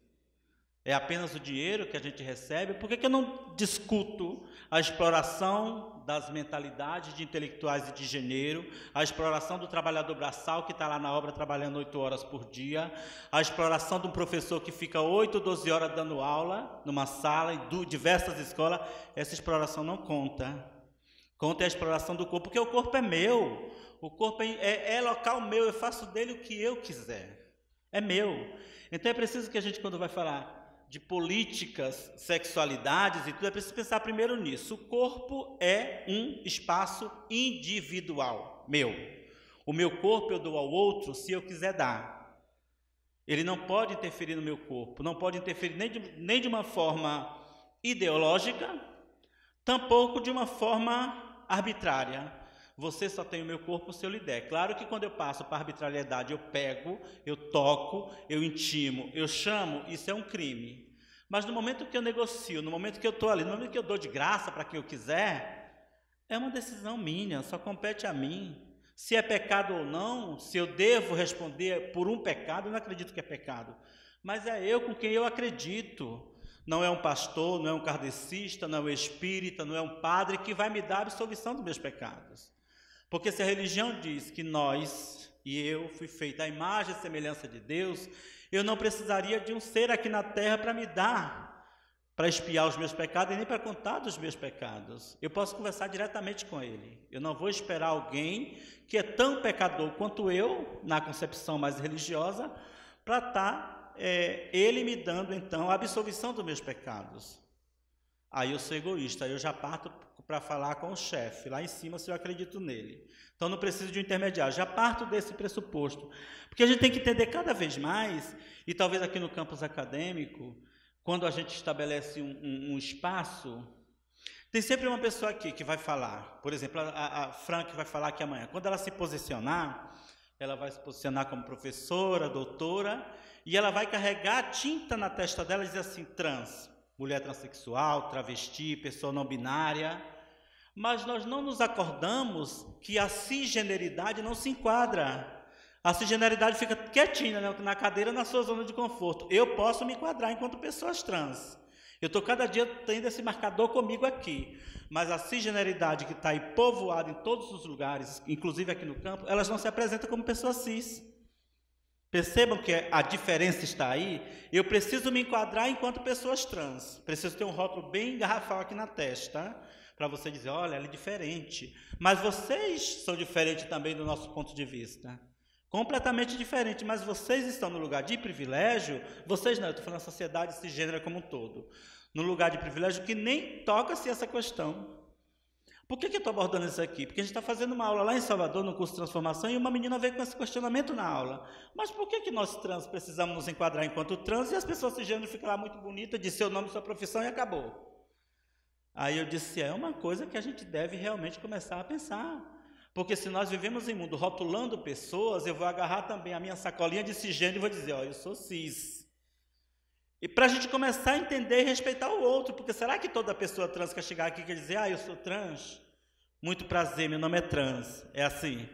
É apenas o dinheiro que a gente recebe? Por que, que eu não discuto a exploração das mentalidades de intelectuais e de gênero, a exploração do trabalhador braçal que está lá na obra trabalhando oito horas por dia, a exploração de um professor que fica oito, doze horas dando aula numa sala em diversas escolas? Essa exploração não conta contra a exploração do corpo, porque o corpo é meu, o corpo é, é, é local meu, eu faço dele o que eu quiser, é meu. Então é preciso que a gente, quando vai falar de políticas, sexualidades e tudo, é preciso pensar primeiro nisso. O corpo é um espaço individual, meu. O meu corpo eu dou ao outro se eu quiser dar. Ele não pode interferir no meu corpo, não pode interferir nem de, nem de uma forma ideológica, tampouco de uma forma arbitrária. Você só tem o meu corpo se eu lhe der. Claro que quando eu passo para arbitrariedade, eu pego, eu toco, eu intimo, eu chamo, isso é um crime. Mas no momento que eu negocio, no momento que eu estou ali, no momento que eu dou de graça para quem eu quiser, é uma decisão minha, só compete a mim. Se é pecado ou não, se eu devo responder por um pecado, eu não acredito que é pecado. Mas é eu com quem eu acredito não é um pastor, não é um kardecista, não é um espírita, não é um padre que vai me dar a absolvição dos meus pecados. Porque se a religião diz que nós e eu fui feita à imagem e semelhança de Deus, eu não precisaria de um ser aqui na terra para me dar, para espiar os meus pecados e nem para contar dos meus pecados. Eu posso conversar diretamente com ele. Eu não vou esperar alguém que é tão pecador quanto eu, na concepção mais religiosa, para estar tá é, ele me dando então a absolvição dos meus pecados. Aí eu sou egoísta, aí eu já parto para falar com o chefe, lá em cima, se eu acredito nele. Então não preciso de um intermediário, já parto desse pressuposto. Porque a gente tem que entender cada vez mais, e talvez aqui no campus acadêmico, quando a gente estabelece um, um, um espaço, tem sempre uma pessoa aqui que vai falar. Por exemplo, a, a Frank vai falar aqui amanhã. Quando ela se posicionar, ela vai se posicionar como professora, doutora, e ela vai carregar a tinta na testa dela e dizer assim: trans, mulher transexual, travesti, pessoa não binária. Mas nós não nos acordamos que a cisgeneridade não se enquadra. A cisgeneridade fica quietinha né, na cadeira, na sua zona de conforto. Eu posso me enquadrar enquanto pessoas trans. Eu estou cada dia tendo esse marcador comigo aqui. Mas a cisgeneridade que está aí povoada em todos os lugares, inclusive aqui no campo, elas não se apresentam como pessoas cis. Percebam que a diferença está aí. Eu preciso me enquadrar enquanto pessoas trans. Preciso ter um rótulo bem garrafal aqui na testa, para você dizer, olha, ela é diferente. Mas vocês são diferentes também do nosso ponto de vista. Completamente diferente, mas vocês estão no lugar de privilégio, vocês não, eu estou falando da sociedade esse gênero como um todo. No lugar de privilégio que nem toca-se essa questão. Por que, que eu estou abordando isso aqui? Porque a gente está fazendo uma aula lá em Salvador, no curso de transformação, e uma menina veio com esse questionamento na aula. Mas por que, que nós trans precisamos nos enquadrar enquanto trans e as pessoas de gênero ficam lá muito bonitas, diz seu nome, sua profissão e acabou? Aí eu disse: é uma coisa que a gente deve realmente começar a pensar. Porque se nós vivemos em mundo rotulando pessoas, eu vou agarrar também a minha sacolinha de cisgênero e vou dizer: ó, eu sou cis. E para a gente começar a entender e respeitar o outro, porque será que toda pessoa trans que chegar aqui quer dizer, ah, eu sou trans? Muito prazer, meu nome é trans. É assim.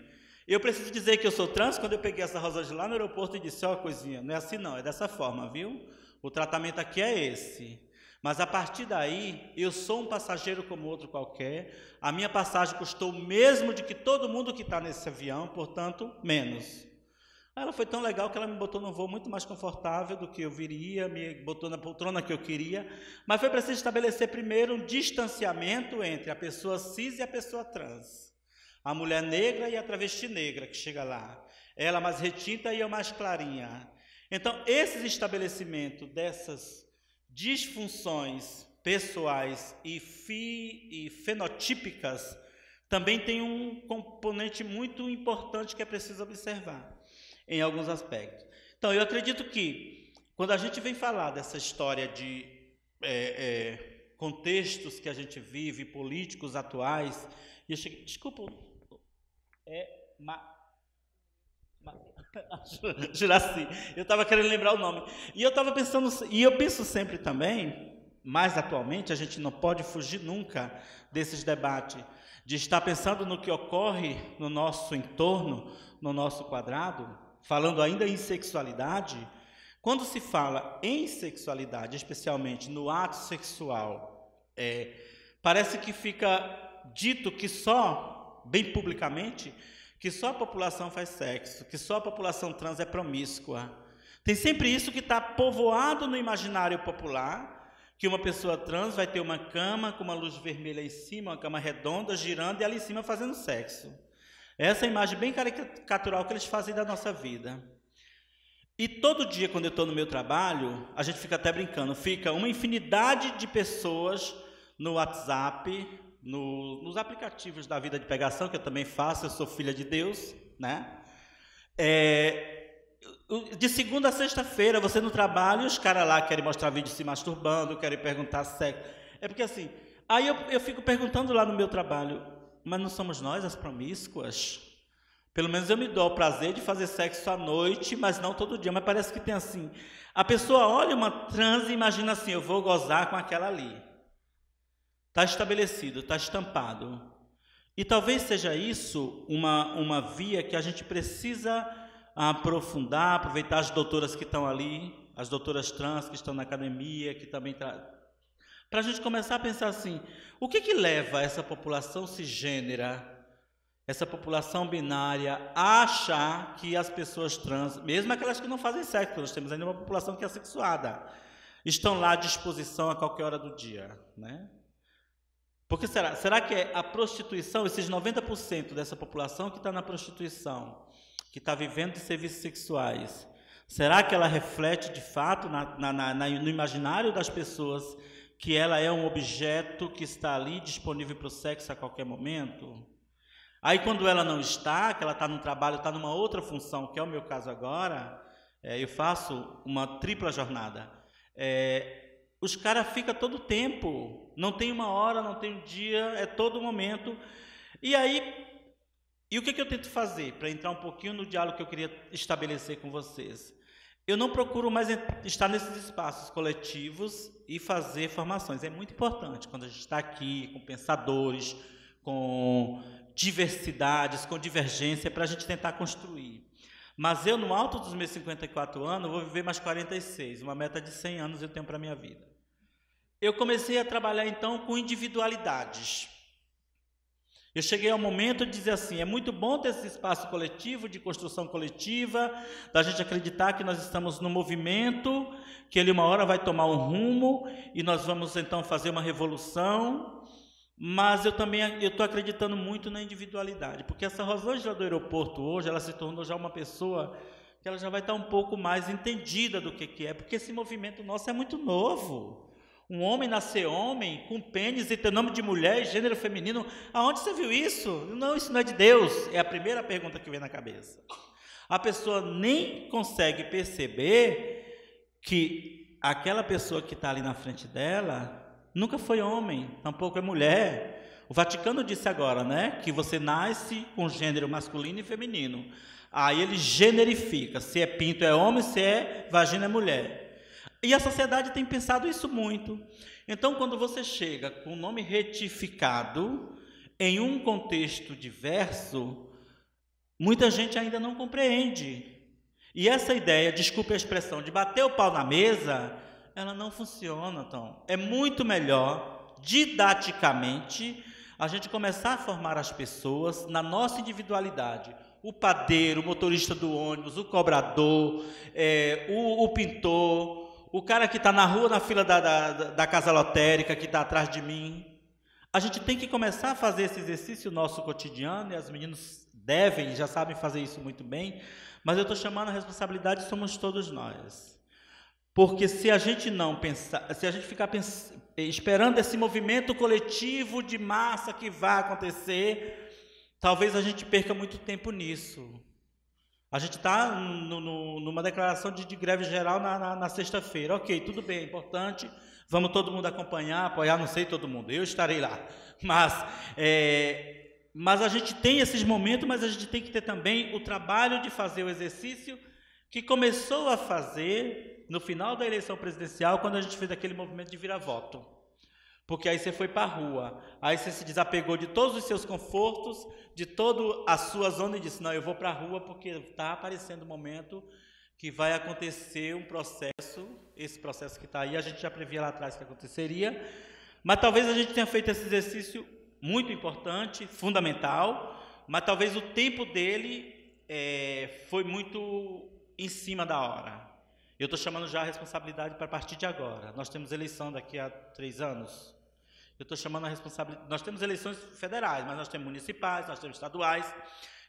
Eu preciso dizer que eu sou trans quando eu peguei essa rosa de lá no aeroporto e disse, ó, oh, coisinha, não é assim não, é dessa forma, viu? O tratamento aqui é esse. Mas a partir daí, eu sou um passageiro como outro qualquer. A minha passagem custou o mesmo de que todo mundo que está nesse avião, portanto, menos. Ela foi tão legal que ela me botou num voo muito mais confortável do que eu viria, me botou na poltrona que eu queria, mas foi preciso estabelecer primeiro um distanciamento entre a pessoa cis e a pessoa trans, a mulher negra e a travesti negra que chega lá, ela mais retinta e eu mais clarinha. Então, esse estabelecimento dessas disfunções pessoais e, fi, e fenotípicas também tem um componente muito importante que é preciso observar em alguns aspectos. Então, eu acredito que quando a gente vem falar dessa história de é, é, contextos que a gente vive, políticos atuais, e eu cheguei, desculpa, é ma, ma, Juraci, eu estava querendo lembrar o nome. E eu estava pensando, e eu penso sempre também, mais atualmente, a gente não pode fugir nunca desses debates, de estar pensando no que ocorre no nosso entorno, no nosso quadrado, falando ainda em sexualidade, quando se fala em sexualidade, especialmente no ato sexual, é, parece que fica dito que só, bem publicamente, que só a população faz sexo, que só a população trans é promíscua. Tem sempre isso que está povoado no imaginário popular, que uma pessoa trans vai ter uma cama com uma luz vermelha em cima, uma cama redonda girando e ali em cima fazendo sexo. É essa imagem bem caricatural que eles fazem da nossa vida. E todo dia, quando eu estou no meu trabalho, a gente fica até brincando, fica uma infinidade de pessoas no WhatsApp, no, nos aplicativos da vida de pegação, que eu também faço, eu sou filha de Deus, né? É, de segunda a sexta-feira, você no trabalho, os caras lá querem mostrar vídeo se masturbando, querem perguntar sexo. É, é porque assim, aí eu, eu fico perguntando lá no meu trabalho, mas não somos nós as promíscuas? Pelo menos eu me dou o prazer de fazer sexo à noite, mas não todo dia. Mas parece que tem assim. A pessoa olha uma trans e imagina assim: eu vou gozar com aquela ali. Está estabelecido, está estampado. E talvez seja isso uma, uma via que a gente precisa aprofundar, aproveitar as doutoras que estão ali, as doutoras trans que estão na academia, que também para a gente começar a pensar assim: o que, que leva essa população cisgênera, essa população binária, a achar que as pessoas trans, mesmo aquelas que não fazem sexo, nós temos ainda uma população que é sexuada, estão lá à disposição a qualquer hora do dia? Né? Porque será? Será que é a prostituição, esses 90% dessa população que está na prostituição, que está vivendo de serviços sexuais, será que ela reflete de fato na, na, na, no imaginário das pessoas? que ela é um objeto que está ali disponível para o sexo a qualquer momento. Aí quando ela não está, que ela está no trabalho, está numa outra função, que é o meu caso agora, é, eu faço uma tripla jornada. É, os caras ficam todo tempo, não tem uma hora, não tem um dia, é todo momento. E aí, e o que, que eu tento fazer para entrar um pouquinho no diálogo que eu queria estabelecer com vocês? Eu não procuro mais estar nesses espaços coletivos e fazer formações. É muito importante quando a gente está aqui com pensadores, com diversidades, com divergência, para a gente tentar construir. Mas eu, no alto dos meus 54 anos, vou viver mais 46, uma meta de 100 anos eu tenho para a minha vida. Eu comecei a trabalhar, então, com individualidades. Eu cheguei ao momento de dizer assim: é muito bom ter esse espaço coletivo, de construção coletiva, da gente acreditar que nós estamos no movimento, que ele uma hora vai tomar um rumo e nós vamos então fazer uma revolução. Mas eu também eu estou acreditando muito na individualidade, porque essa Rosângela do aeroporto hoje ela se tornou já uma pessoa que ela já vai estar um pouco mais entendida do que, que é, porque esse movimento nosso é muito novo. Um homem nascer homem, com pênis e ter nome de mulher e gênero feminino. Aonde você viu isso? Não, isso não é de Deus. É a primeira pergunta que vem na cabeça. A pessoa nem consegue perceber que aquela pessoa que está ali na frente dela nunca foi homem, tampouco é mulher. O Vaticano disse agora, né, que você nasce com gênero masculino e feminino. Aí ele generifica, se é pinto é homem, se é vagina é mulher. E a sociedade tem pensado isso muito. Então, quando você chega com o nome retificado em um contexto diverso, muita gente ainda não compreende. E essa ideia, desculpe a expressão, de bater o pau na mesa, ela não funciona, então. É muito melhor, didaticamente, a gente começar a formar as pessoas na nossa individualidade o padeiro, o motorista do ônibus, o cobrador, é, o, o, pintor, o cara que está na rua, na fila da, da, da casa lotérica, que está atrás de mim. A gente tem que começar a fazer esse exercício nosso cotidiano, e as meninas devem, já sabem fazer isso muito bem, mas eu estou chamando a responsabilidade, somos todos nós. Porque se a gente não pensar, se a gente ficar pens, esperando esse movimento coletivo de massa que vai acontecer, talvez a gente perca muito tempo nisso. A gente está numa declaração de, de, greve geral na, na, na sexta-feira. Ok, tudo bem, é importante. Vamos todo mundo acompanhar, apoiar, não sei todo mundo, eu estarei lá. Mas, é, mas a gente tem esses momentos, mas a gente tem que ter também o trabalho de fazer o exercício que começou a fazer no final da eleição presidencial, quando a gente fez aquele movimento de vira-voto. Porque aí você foi para a rua, aí você se desapegou de todos os seus confortos, de toda a sua zona e disse: Não, eu vou para a rua porque está aparecendo o um momento que vai acontecer um processo, esse processo que está aí, a gente já previa lá atrás que aconteceria, mas talvez a gente tenha feito esse exercício muito importante, fundamental, mas talvez o tempo dele é, foi muito em cima da hora. Eu estou chamando já a responsabilidade para partir de agora. Nós temos eleição daqui a três anos. Eu estou chamando a responsabilidade. Nós temos eleições federais, mas nós temos municipais, nós temos estaduais.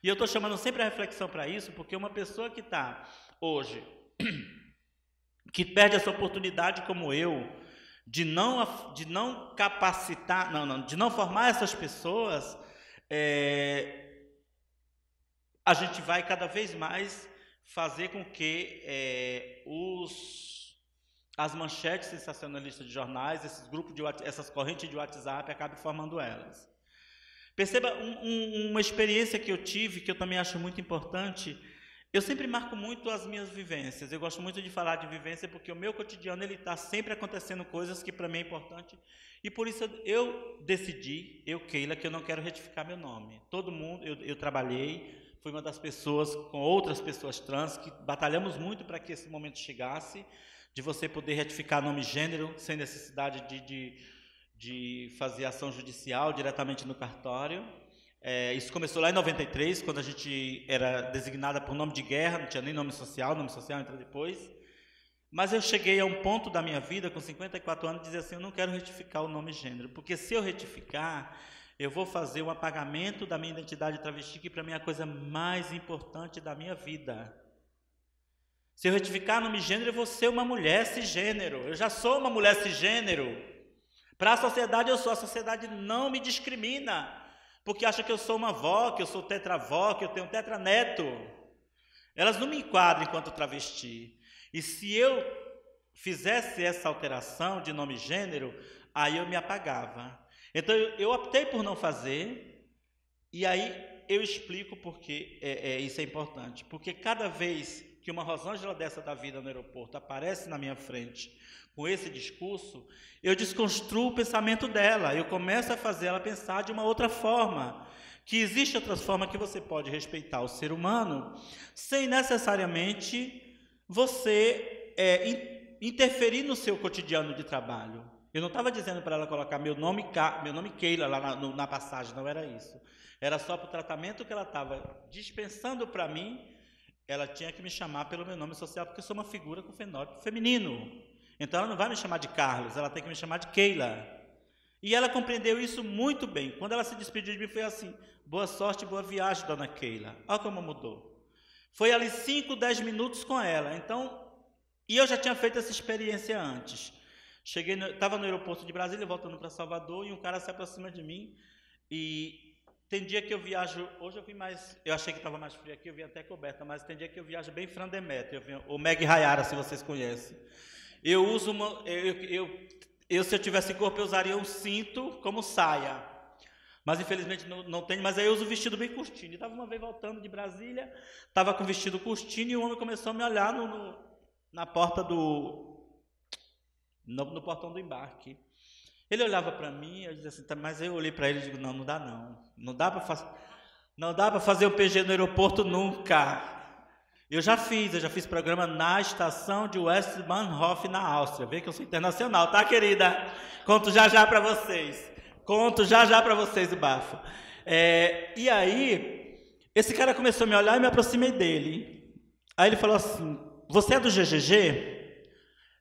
E eu estou chamando sempre a reflexão para isso, porque uma pessoa que está hoje, que perde essa oportunidade como eu, de não, de não capacitar, não, não, de não formar essas pessoas, é, a gente vai cada vez mais fazer com que é, os as manchetes sensacionalistas de jornais, esses grupos de essas correntes de WhatsApp acabam formando elas. Perceba um, um, uma experiência que eu tive que eu também acho muito importante. Eu sempre marco muito as minhas vivências. Eu gosto muito de falar de vivência porque o meu cotidiano ele está sempre acontecendo coisas que para mim é importante e por isso eu, decidi, eu Keila, que eu não quero retificar meu nome. Todo mundo, eu, eu trabalhei, fui uma das pessoas com outras pessoas trans que batalhamos muito para que esse momento chegasse de você poder retificar nome e gênero sem necessidade de, de, de fazer ação judicial diretamente no cartório. É, isso começou lá em 93, quando a gente era designada por nome de guerra, não tinha nem nome social, nome social entra depois. Mas eu cheguei a um ponto da minha vida, com 54 anos, de dizer assim: eu não quero retificar o nome e gênero, porque se eu retificar, eu vou fazer o um apagamento da minha identidade travesti, que para mim é a coisa mais importante da minha vida. Se eu retificar no gênero, eu vou ser uma mulher cisgênero. Eu já sou uma mulher cisgênero. Para a sociedade, eu sou. A sociedade não me discrimina. Porque acha que eu sou uma avó, que eu sou tetravó, que eu tenho tetraneto. Elas não me enquadram enquanto travesti. E se eu fizesse essa alteração de nome e gênero, aí eu me apagava. Então eu optei por não fazer, e aí eu explico porque é, é, isso é importante. Porque cada vez que uma Rosângela dessa da vida no aeroporto aparece na minha frente com esse discurso, eu desconstruo o pensamento dela, eu começo a fazer ela pensar de uma outra forma. Que existe outra forma que você pode respeitar o ser humano sem necessariamente você é, in, interferir no seu cotidiano de trabalho. Eu não estava dizendo para ela colocar meu nome, meu nome Keila lá na, na passagem, não era isso. Era só para o tratamento que ela estava dispensando para mim ela tinha que me chamar pelo meu nome social, porque eu sou uma figura com fenótipo feminino. Então ela não vai me chamar de Carlos, ela tem que me chamar de Keila. E ela compreendeu isso muito bem. Quando ela se despediu de mim, foi assim: boa sorte, boa viagem, dona Keila. Olha como mudou. Foi ali 5, 10 minutos com ela. Então, e eu já tinha feito essa experiência antes. Cheguei, estava no, no aeroporto de Brasília, voltando para Salvador, e um cara se aproxima de mim e tem dia que eu viajo, hoje eu vim mais, eu achei que estava mais frio aqui, eu vim até coberta, mas tem dia que eu viajo bem frandeméter, eu vim, o Meg Rayara, se vocês conhecem. Eu uso uma, eu, eu, eu, se eu tivesse corpo, eu usaria um cinto como saia, mas infelizmente não, não tem, mas aí eu uso vestido bem curtinho. Estava uma vez voltando de Brasília, estava com vestido curtinho e o homem começou a me olhar no, no na porta do, no, no portão do embarque. Ele olhava para mim, eu dizia assim, tá, mas eu olhei para ele e digo, não, não dá não. Não dá para fazer. Não dá para fazer o PG no aeroporto nunca. Eu já fiz, eu já fiz programa na estação de Westbahnhof, na Áustria. Vê que eu sou internacional, tá, querida? Conto já já para vocês. Conto já já para vocês o bafo. É, e aí, esse cara começou a me olhar e me aproximei dele. Aí ele falou assim: Você é do GGG?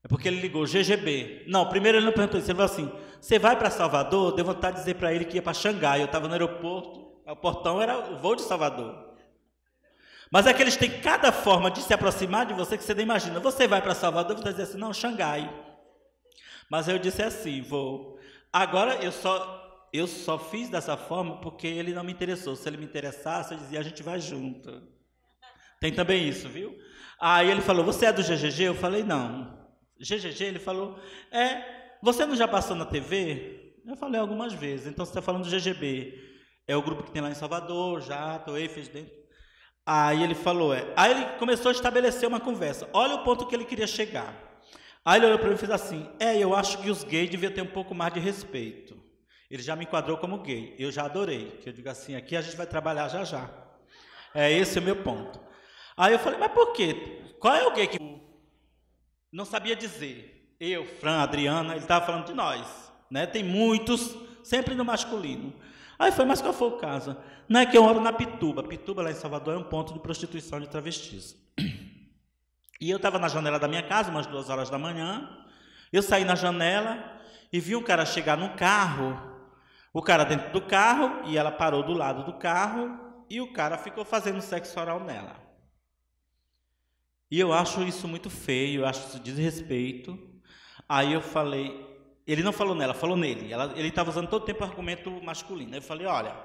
É porque ele ligou GGB. Não, primeiro ele não perguntou isso. Ele falou assim: Você vai para Salvador? Deu vontade de dizer para ele que ia para Xangai. Eu estava no aeroporto, o portão era o voo de Salvador. Mas é que eles têm cada forma de se aproximar de você que você nem imagina. Você vai para Salvador, você vai dizer assim: Não, Xangai. Mas eu disse assim: Vou. Agora eu só. Eu só fiz dessa forma porque ele não me interessou. Se ele me interessasse, eu dizia: a gente vai junto. Tem também isso, viu? Aí ele falou: Você é do GGG? Eu falei: Não. GGG, ele falou, é, você não já passou na TV? Eu falei algumas vezes, então você está falando do GGB. É o grupo que tem lá em Salvador, Jato, fez dentro. Aí ele falou, é. Aí ele começou a estabelecer uma conversa. Olha o ponto que ele queria chegar. Aí ele olhou para mim e fez assim: É, eu acho que os gays deviam ter um pouco mais de respeito. Ele já me enquadrou como gay. Eu já adorei. Que eu digo assim: aqui a gente vai trabalhar já já. É esse é o meu ponto. Aí eu falei: Mas por quê? Qual é o gay que não sabia dizer. Eu, Fran, Adriana, ele estava falando de nós. Né? Tem muitos, sempre no masculino. Aí foi, mas qual foi o caso? Não é que eu moro na Pituba. Pituba, lá em Salvador, é um ponto de prostituição de travestis. E eu estava na janela da minha casa, umas duas horas da manhã. Eu saí na janela e vi um cara chegar num carro. O cara dentro do carro e ela parou do lado do carro e o cara ficou fazendo sexo oral nela. E eu acho isso muito feio, eu acho isso desrespeito. Aí eu falei, ele não falou nela, falou nele. Ela, ele estava usando todo o tempo argumento masculino. Aí eu falei, olha,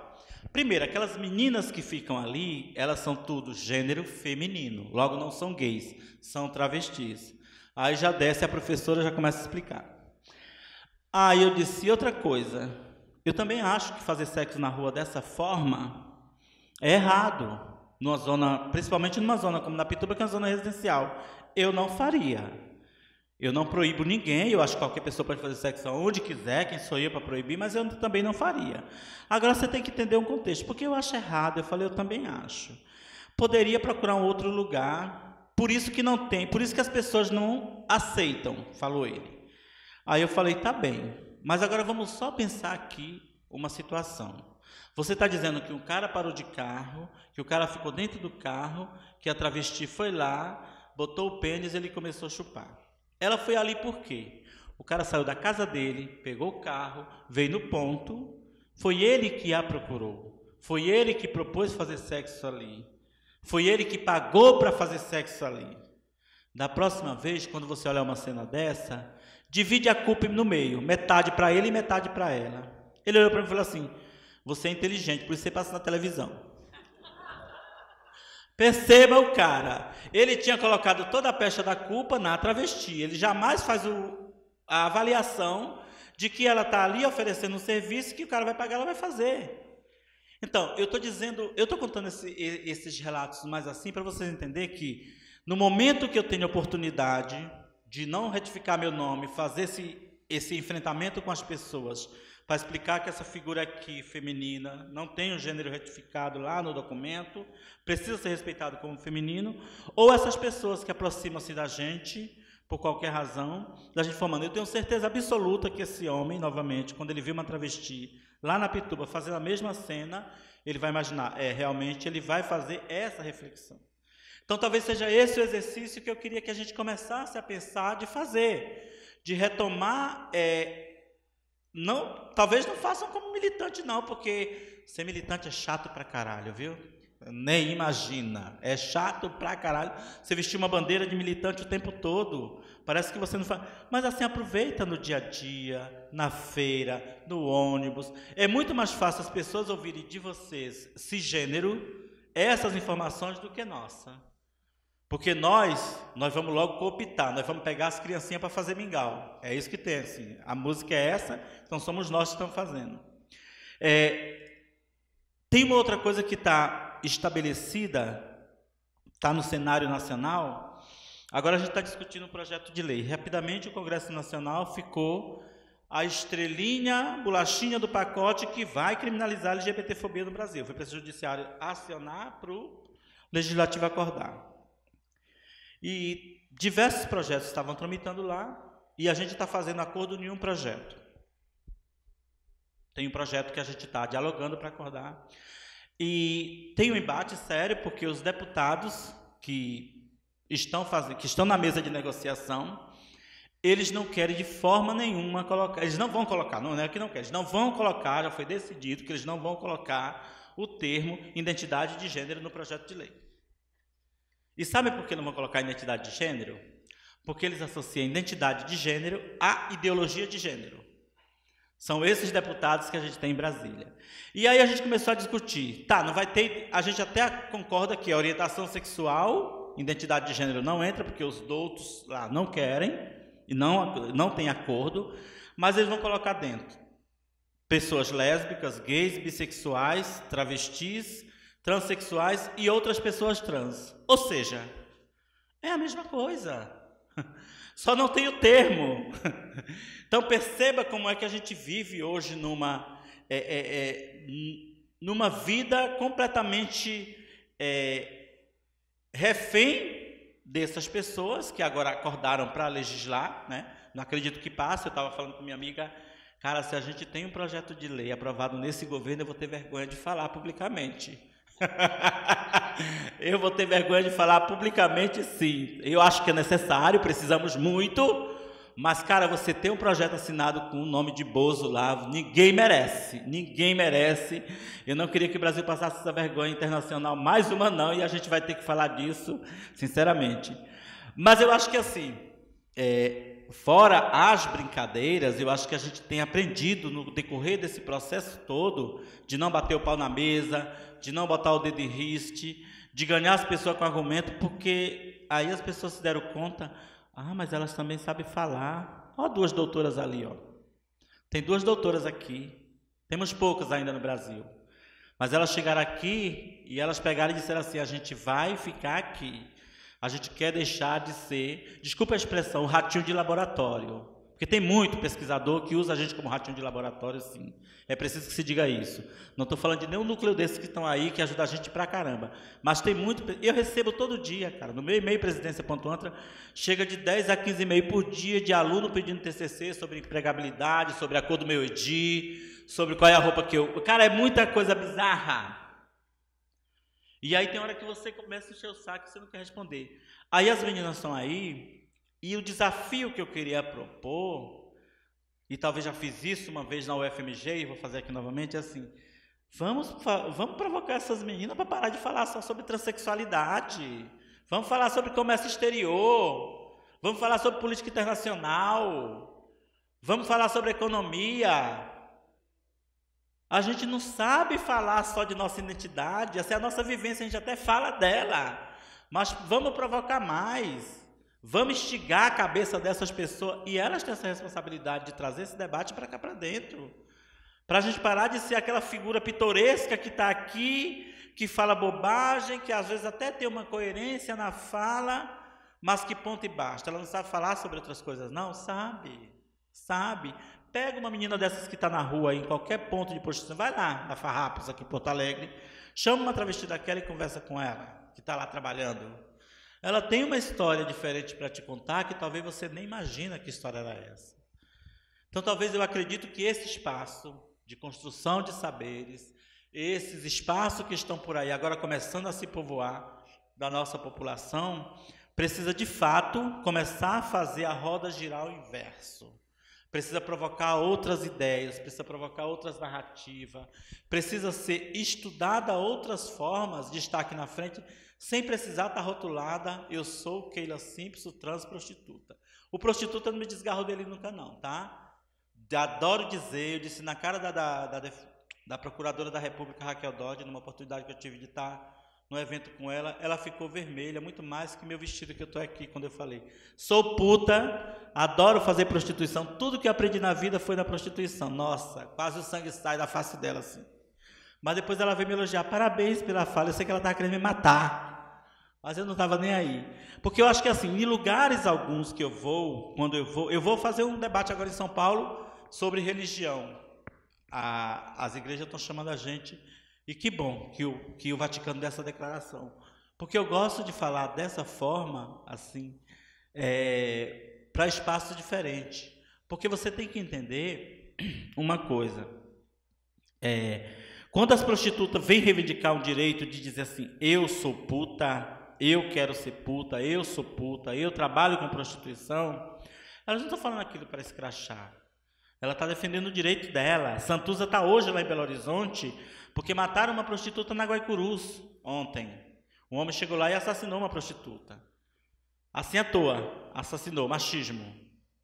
primeiro, aquelas meninas que ficam ali, elas são tudo gênero feminino. Logo não são gays, são travestis. Aí já desce a professora já começa a explicar. Aí eu disse outra coisa. Eu também acho que fazer sexo na rua dessa forma é errado numa zona, principalmente numa zona como na Pituba, que é uma zona residencial, eu não faria. Eu não proíbo ninguém, eu acho que qualquer pessoa pode fazer sexo onde quiser, quem sou eu para proibir, mas eu também não faria. Agora você tem que entender um contexto, porque eu acho errado, eu falei, eu também acho. Poderia procurar um outro lugar, por isso que não tem, por isso que as pessoas não aceitam, falou ele. Aí eu falei, tá bem, mas agora vamos só pensar aqui uma situação. Você está dizendo que um cara parou de carro, que o cara ficou dentro do carro, que a travesti foi lá, botou o pênis e ele começou a chupar. Ela foi ali por quê? O cara saiu da casa dele, pegou o carro, veio no ponto, foi ele que a procurou, foi ele que propôs fazer sexo ali, foi ele que pagou para fazer sexo ali. Da próxima vez, quando você olhar uma cena dessa, divide a culpa no meio, metade para ele e metade para ela. Ele olhou para mim e falou assim: você é inteligente, por isso você passa na televisão. Perceba o cara. Ele tinha colocado toda a pecha da culpa na travesti. Ele jamais faz o, a avaliação de que ela está ali oferecendo um serviço que o cara vai pagar, ela vai fazer. Então, eu estou dizendo, eu estou contando esse, esses relatos mais assim para vocês entenderem que no momento que eu tenho oportunidade de não retificar meu nome, fazer esse, esse enfrentamento com as pessoas para explicar que essa figura aqui, feminina, não tem o um gênero retificado lá no documento, precisa ser respeitado como feminino, ou essas pessoas que aproximam-se da gente, por qualquer razão, da gente formando. Eu tenho certeza absoluta que esse homem, novamente, quando ele viu uma travesti lá na Pituba fazendo a mesma cena, ele vai imaginar, é, realmente ele vai fazer essa reflexão. Então, talvez seja esse o exercício que eu queria que a gente começasse a pensar de fazer, de retomar é, não, talvez não façam como militante, não, porque ser militante é chato pra caralho, viu? Nem imagina. É chato pra caralho você vestir uma bandeira de militante o tempo todo. Parece que você não faz. Mas assim, aproveita no dia a dia, na feira, no ônibus. É muito mais fácil as pessoas ouvirem de vocês, cisgênero, essas informações do que nossa. Porque nós, nós vamos logo cooptar, nós vamos pegar as criancinhas para fazer mingau. É isso que tem, assim. A música é essa, então somos nós que estamos fazendo. É, tem uma outra coisa que está estabelecida, está no cenário nacional. Agora a gente está discutindo um projeto de lei. Rapidamente o Congresso Nacional ficou a estrelinha, bolachinha do pacote que vai criminalizar a LGBTfobia no Brasil. Foi para o judiciário acionar para o legislativo acordar. E diversos projetos estavam tramitando lá e a gente está fazendo acordo em nenhum projeto. Tem um projeto que a gente está dialogando para acordar. E tem um embate sério, porque os deputados que estão, fazendo, que estão na mesa de negociação, eles não querem de forma nenhuma colocar, eles não vão colocar, não é que não querem, eles não vão colocar, já foi decidido que eles não vão colocar o termo identidade de gênero no projeto de lei. E sabe por que não vão colocar identidade de gênero? Porque eles associam identidade de gênero à ideologia de gênero. São esses deputados que a gente tem em Brasília. E aí a gente começou a discutir. Tá, não vai ter. A gente até concorda que a orientação sexual, identidade de gênero não entra, porque os doutos lá não querem, e não, não tem acordo, mas eles vão colocar dentro pessoas lésbicas, gays, bissexuais, travestis transexuais e outras pessoas trans. Ou seja, é a mesma coisa. Só não tem o termo. Então perceba como é que a gente vive hoje numa, é, é, é, numa vida completamente é, refém dessas pessoas que agora acordaram para legislar. Né? Não acredito que passe. Eu estava falando com minha amiga Cara, se a gente tem um projeto de lei aprovado nesse governo, eu vou ter vergonha de falar publicamente. eu vou ter vergonha de falar publicamente, sim. Eu acho que é necessário, precisamos muito. Mas, cara, você tem um projeto assinado com o nome de Bozo lá, ninguém merece. Ninguém merece. Eu não queria que o Brasil passasse essa vergonha internacional mais uma, não, e a gente vai ter que falar disso, sinceramente. Mas eu acho que, assim, é, fora as brincadeiras, eu acho que a gente tem aprendido no decorrer desse processo todo de não bater o pau na mesa, de não botar o dedo em riste, de ganhar as pessoas com argumento, porque aí as pessoas se deram conta, ah, mas elas também sabem falar. Ó, duas doutoras ali, ó. Tem duas doutoras aqui. Temos poucas ainda no Brasil. Mas elas chegaram aqui e elas pegaram e disseram assim: a gente vai ficar aqui. A gente quer deixar de ser, desculpa a expressão, ratinho de laboratório. Porque tem muito pesquisador que usa a gente como ratinho de laboratório, sim. É preciso que se diga isso. Não estou falando de nenhum núcleo desses que estão aí, que ajuda a gente pra caramba. Mas tem muito. Eu recebo todo dia, cara. No meu e-mail, presidência.antra, chega de 10 a 15 e-mail por dia de aluno pedindo TCC sobre empregabilidade, sobre a cor do meu EDI, sobre qual é a roupa que eu. Cara, é muita coisa bizarra. E aí tem hora que você começa a encher o saco e você não quer responder. Aí as meninas estão aí, e o desafio que eu queria propor, e talvez já fiz isso uma vez na UFMG e vou fazer aqui novamente, é assim: vamos, vamos provocar essas meninas para parar de falar só sobre transexualidade, vamos falar sobre comércio exterior, vamos falar sobre política internacional, vamos falar sobre economia. A gente não sabe falar só de nossa identidade, essa é a nossa vivência, a gente até fala dela, mas vamos provocar mais. Vamos instigar a cabeça dessas pessoas e elas têm essa responsabilidade de trazer esse debate para cá para dentro. Para a gente parar de ser aquela figura pitoresca que está aqui, que fala bobagem, que às vezes até tem uma coerência na fala, mas que ponto e basta. Ela não sabe falar sobre outras coisas, não? Sabe, sabe. Pega uma menina dessas que está na rua, em qualquer ponto de prostituição, vai lá na Farrapos, aqui em Porto Alegre, chama uma travesti daquela e conversa com ela, que está lá trabalhando ela tem uma história diferente para te contar que talvez você nem imagina que história era essa. Então, talvez eu acredito que esse espaço de construção de saberes, esses espaços que estão por aí agora começando a se povoar da nossa população, precisa de fato começar a fazer a roda girar o inverso. Precisa provocar outras ideias, precisa provocar outras narrativas, precisa ser estudada outras formas de estar aqui na frente sem precisar estar tá rotulada, eu sou Keila Simpson, trans prostituta. O prostituta não me desgarrou dele nunca não, tá? Adoro dizer, eu disse na cara da, da, da, da procuradora da República, Raquel Dodge, numa oportunidade que eu tive de estar tá no evento com ela, ela ficou vermelha, muito mais que meu vestido que eu estou aqui quando eu falei. Sou puta, adoro fazer prostituição, tudo que aprendi na vida foi na prostituição. Nossa, quase o sangue sai da face dela assim. Mas depois ela veio me elogiar, parabéns pela fala, eu sei que ela estava tá querendo me matar. Mas eu não estava nem aí. Porque eu acho que assim, em lugares alguns que eu vou, quando eu vou, eu vou fazer um debate agora em São Paulo sobre religião. A, as igrejas estão chamando a gente, e que bom que o, que o Vaticano dessa declaração. Porque eu gosto de falar dessa forma, assim, é, para espaço diferente. Porque você tem que entender uma coisa. É, quando as prostitutas vêm reivindicar um direito de dizer assim, eu sou puta, eu quero ser puta, eu sou puta, eu trabalho com prostituição, ela não está falando aquilo para escrachar. Ela está defendendo o direito dela. Santuza está hoje lá em Belo Horizonte porque mataram uma prostituta na Guaicurus ontem. Um homem chegou lá e assassinou uma prostituta. Assim à toa, assassinou, machismo,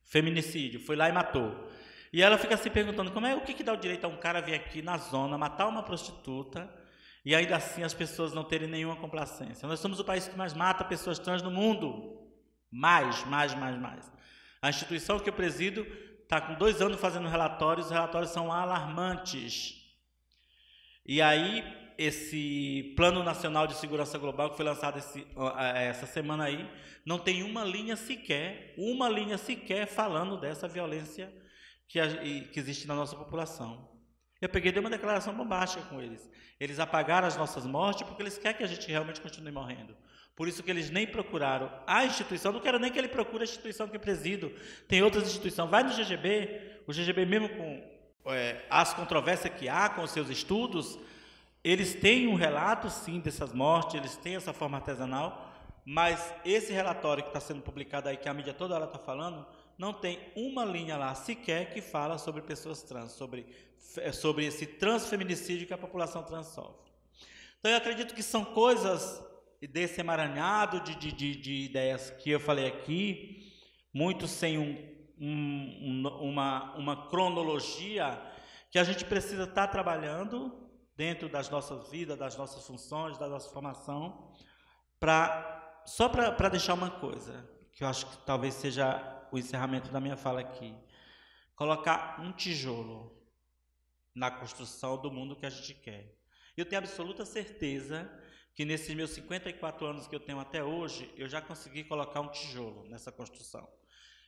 feminicídio, foi lá e matou. E ela fica se perguntando como é o que, que dá o direito a um cara vir aqui na zona matar uma prostituta e ainda assim as pessoas não terem nenhuma complacência. Nós somos o país que mais mata pessoas trans no mundo. Mais, mais, mais, mais. A instituição que eu presido está com dois anos fazendo relatórios, os relatórios são alarmantes. E aí, esse Plano Nacional de Segurança Global, que foi lançado esse, é, essa semana aí, não tem uma linha sequer, uma linha sequer falando dessa violência que, que existe na nossa população. Eu peguei dei uma declaração bombástica com eles. Eles apagaram as nossas mortes porque eles querem que a gente realmente continue morrendo. Por isso que eles nem procuraram a instituição. Não quero nem que ele procure a instituição que presido. Tem outras instituições. Vai no GGB. O GGB, mesmo com é, as controvérsias que há com os seus estudos, eles têm um relato, sim, dessas mortes. Eles têm essa forma artesanal. Mas esse relatório que está sendo publicado aí, que a mídia toda ela está falando, não tem uma linha lá sequer que fala sobre pessoas trans, sobre, eh, sobre esse transfeminicídio que a população trans sofre. Então, eu acredito que são coisas desse emaranhado de, de, de, de ideias que eu falei aqui, muito sem um, um, uma, uma cronologia, que a gente precisa estar tá trabalhando dentro das nossas vidas, das nossas funções, da nossa formação, para só para deixar uma coisa que eu acho que talvez seja o encerramento da minha fala aqui. Colocar um tijolo na construção do mundo que a gente quer. Eu tenho absoluta certeza que nesses meus 54 anos que eu tenho até hoje, eu já consegui colocar um tijolo nessa construção.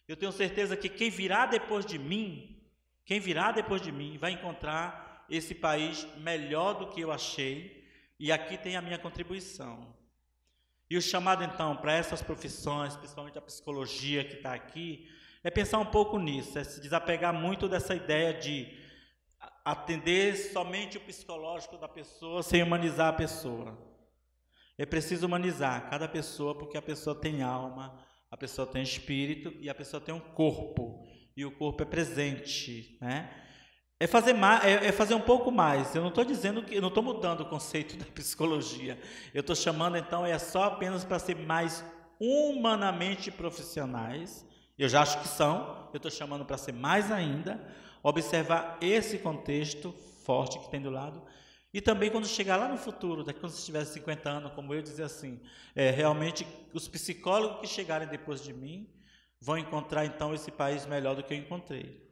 Eu tenho certeza que quem virá depois de mim, quem virá depois de mim, vai encontrar esse país melhor do que eu achei, e aqui tem a minha contribuição. E o chamado, então, para essas profissões, principalmente a psicologia que está aqui, é pensar um pouco nisso, é se desapegar muito dessa ideia de atender somente o psicológico da pessoa sem humanizar a pessoa. É preciso humanizar cada pessoa, porque a pessoa tem alma, a pessoa tem espírito e a pessoa tem um corpo. E o corpo é presente, né? É fazer, mais, é, é, fazer um pouco mais. Eu não estou dizendo que. Eu não estou mudando o conceito da psicologia. Eu estou chamando, então, é só apenas para ser mais humanamente profissionais. Eu já acho que são. Eu estou chamando para ser mais ainda. Observar esse contexto forte que tem do lado. E também quando chegar lá no futuro, daqui quando você tiver 50 anos, como eu, dizer assim, é, realmente os psicólogos que chegarem depois de mim vão encontrar então esse país melhor do que eu encontrei.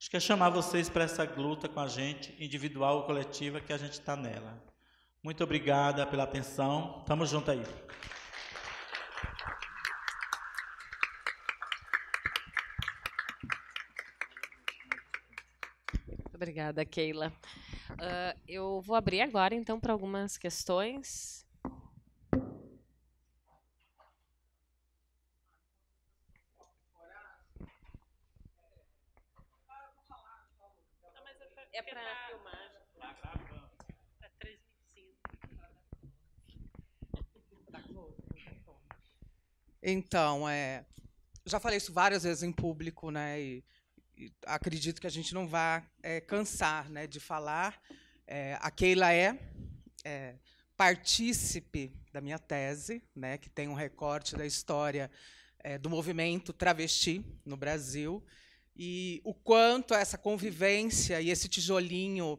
Acho que é chamar vocês para essa luta com a gente, individual ou coletiva, que a gente está nela. Muito obrigada pela atenção. Tamo junto aí. Obrigada, Keila. Uh, eu vou abrir agora, então, para algumas questões. É para tá filmagem. Lá gravando. Para transmitindo. Tá tá então, é, já falei isso várias vezes em público, né? E, e acredito que a gente não vá é, cansar, né, de falar. É, a Keila é, é partícipe da minha tese, né, que tem um recorte da história é, do movimento travesti no Brasil e o quanto essa convivência e esse tijolinho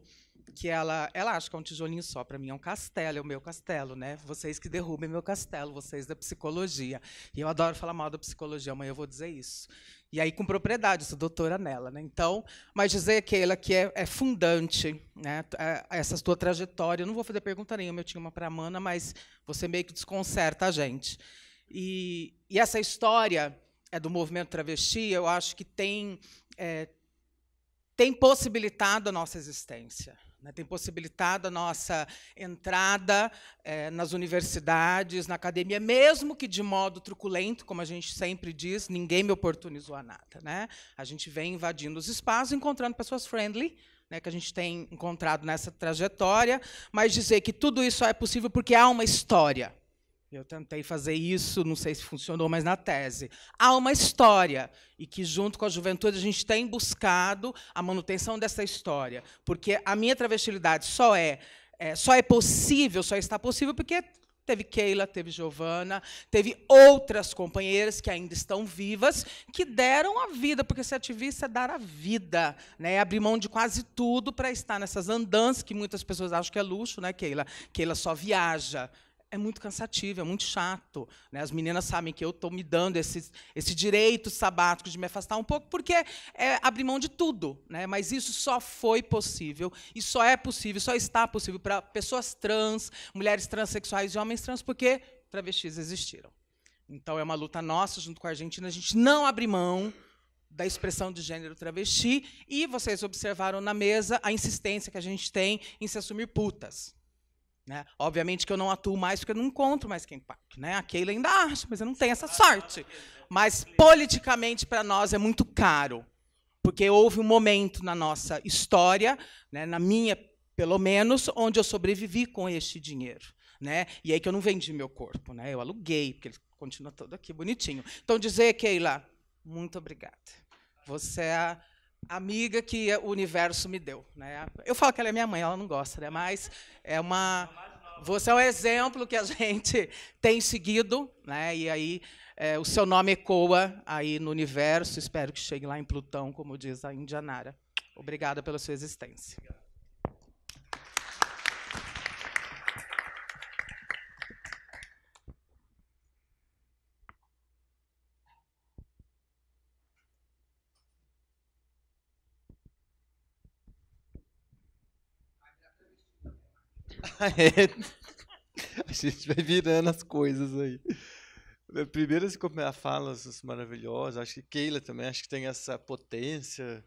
que ela, ela acha que é um tijolinho só, para mim é um castelo, é o meu castelo, né? Vocês que derrubem meu castelo, vocês da psicologia. E eu adoro falar mal da psicologia, amanhã eu vou dizer isso. E aí com propriedade, sou doutora nela, né? Então, mas dizer que ela que é, é, fundante, né? É, essa tua trajetória, eu não vou fazer pergunta nenhuma, eu tinha uma para Mana, mas você meio que desconcerta a gente. E, e essa história é, do movimento travesti, eu acho que tem, é, tem possibilitado a nossa existência. Né? Tem possibilitado a nossa entrada é, nas universidades, na academia, mesmo que de modo truculento, como a gente sempre diz, ninguém me oportunizou a nada. Né? A gente vem invadindo os espaços, encontrando pessoas friendly, né, que a gente tem encontrado nessa trajetória, mas dizer que tudo isso é possível porque há uma história. Eu tentei fazer isso, não sei se funcionou, mas na tese. Há uma história, e que, junto com a juventude, a gente tem buscado a manutenção dessa história. Porque a minha travestilidade só é, é só é possível, só está possível, porque Teve Keila, teve Giovana, teve outras companheiras que ainda estão vivas, que deram a vida, porque ser ativista é dar a vida, né? É abrir mão de quase tudo para estar nessas andanças que muitas pessoas acham que é luxo, né, Keila? Keila só viaja é muito cansativo, é muito chato. Né? As meninas sabem que eu estou me dando esse, esse direito sabático de me afastar um pouco, porque é abrir mão de tudo. Né? Mas isso só foi possível, e só é possível, só está possível para pessoas trans, mulheres transexuais e homens trans, porque travestis existiram. Então, é uma luta nossa, junto com a Argentina, a gente não abre mão da expressão de gênero travesti, e vocês observaram na mesa a insistência que a gente tem em se assumir putas. Né? Obviamente que eu não atuo mais porque eu não encontro mais quem pague. Né? A Keila ainda acha, mas eu não tenho essa sorte. Mas politicamente para nós é muito caro, porque houve um momento na nossa história, né, na minha pelo menos, onde eu sobrevivi com este dinheiro. Né? E aí que eu não vendi meu corpo, né? eu aluguei, porque ele continua todo aqui bonitinho. Então, dizer, Keila, muito obrigada. Você é a amiga que o universo me deu. Né? Eu falo que ela é minha mãe, ela não gosta, né? mas é uma. Você é um exemplo que a gente tem seguido, né? e aí é, o seu nome ecoa aí no universo. Espero que chegue lá em Plutão, como diz a Indianara. Obrigada pela sua existência. Ah, é. A gente vai virando as coisas aí. É, primeiro, se assim, como ela fala, maravilhosa. Acho que Keila também, acho que tem essa potência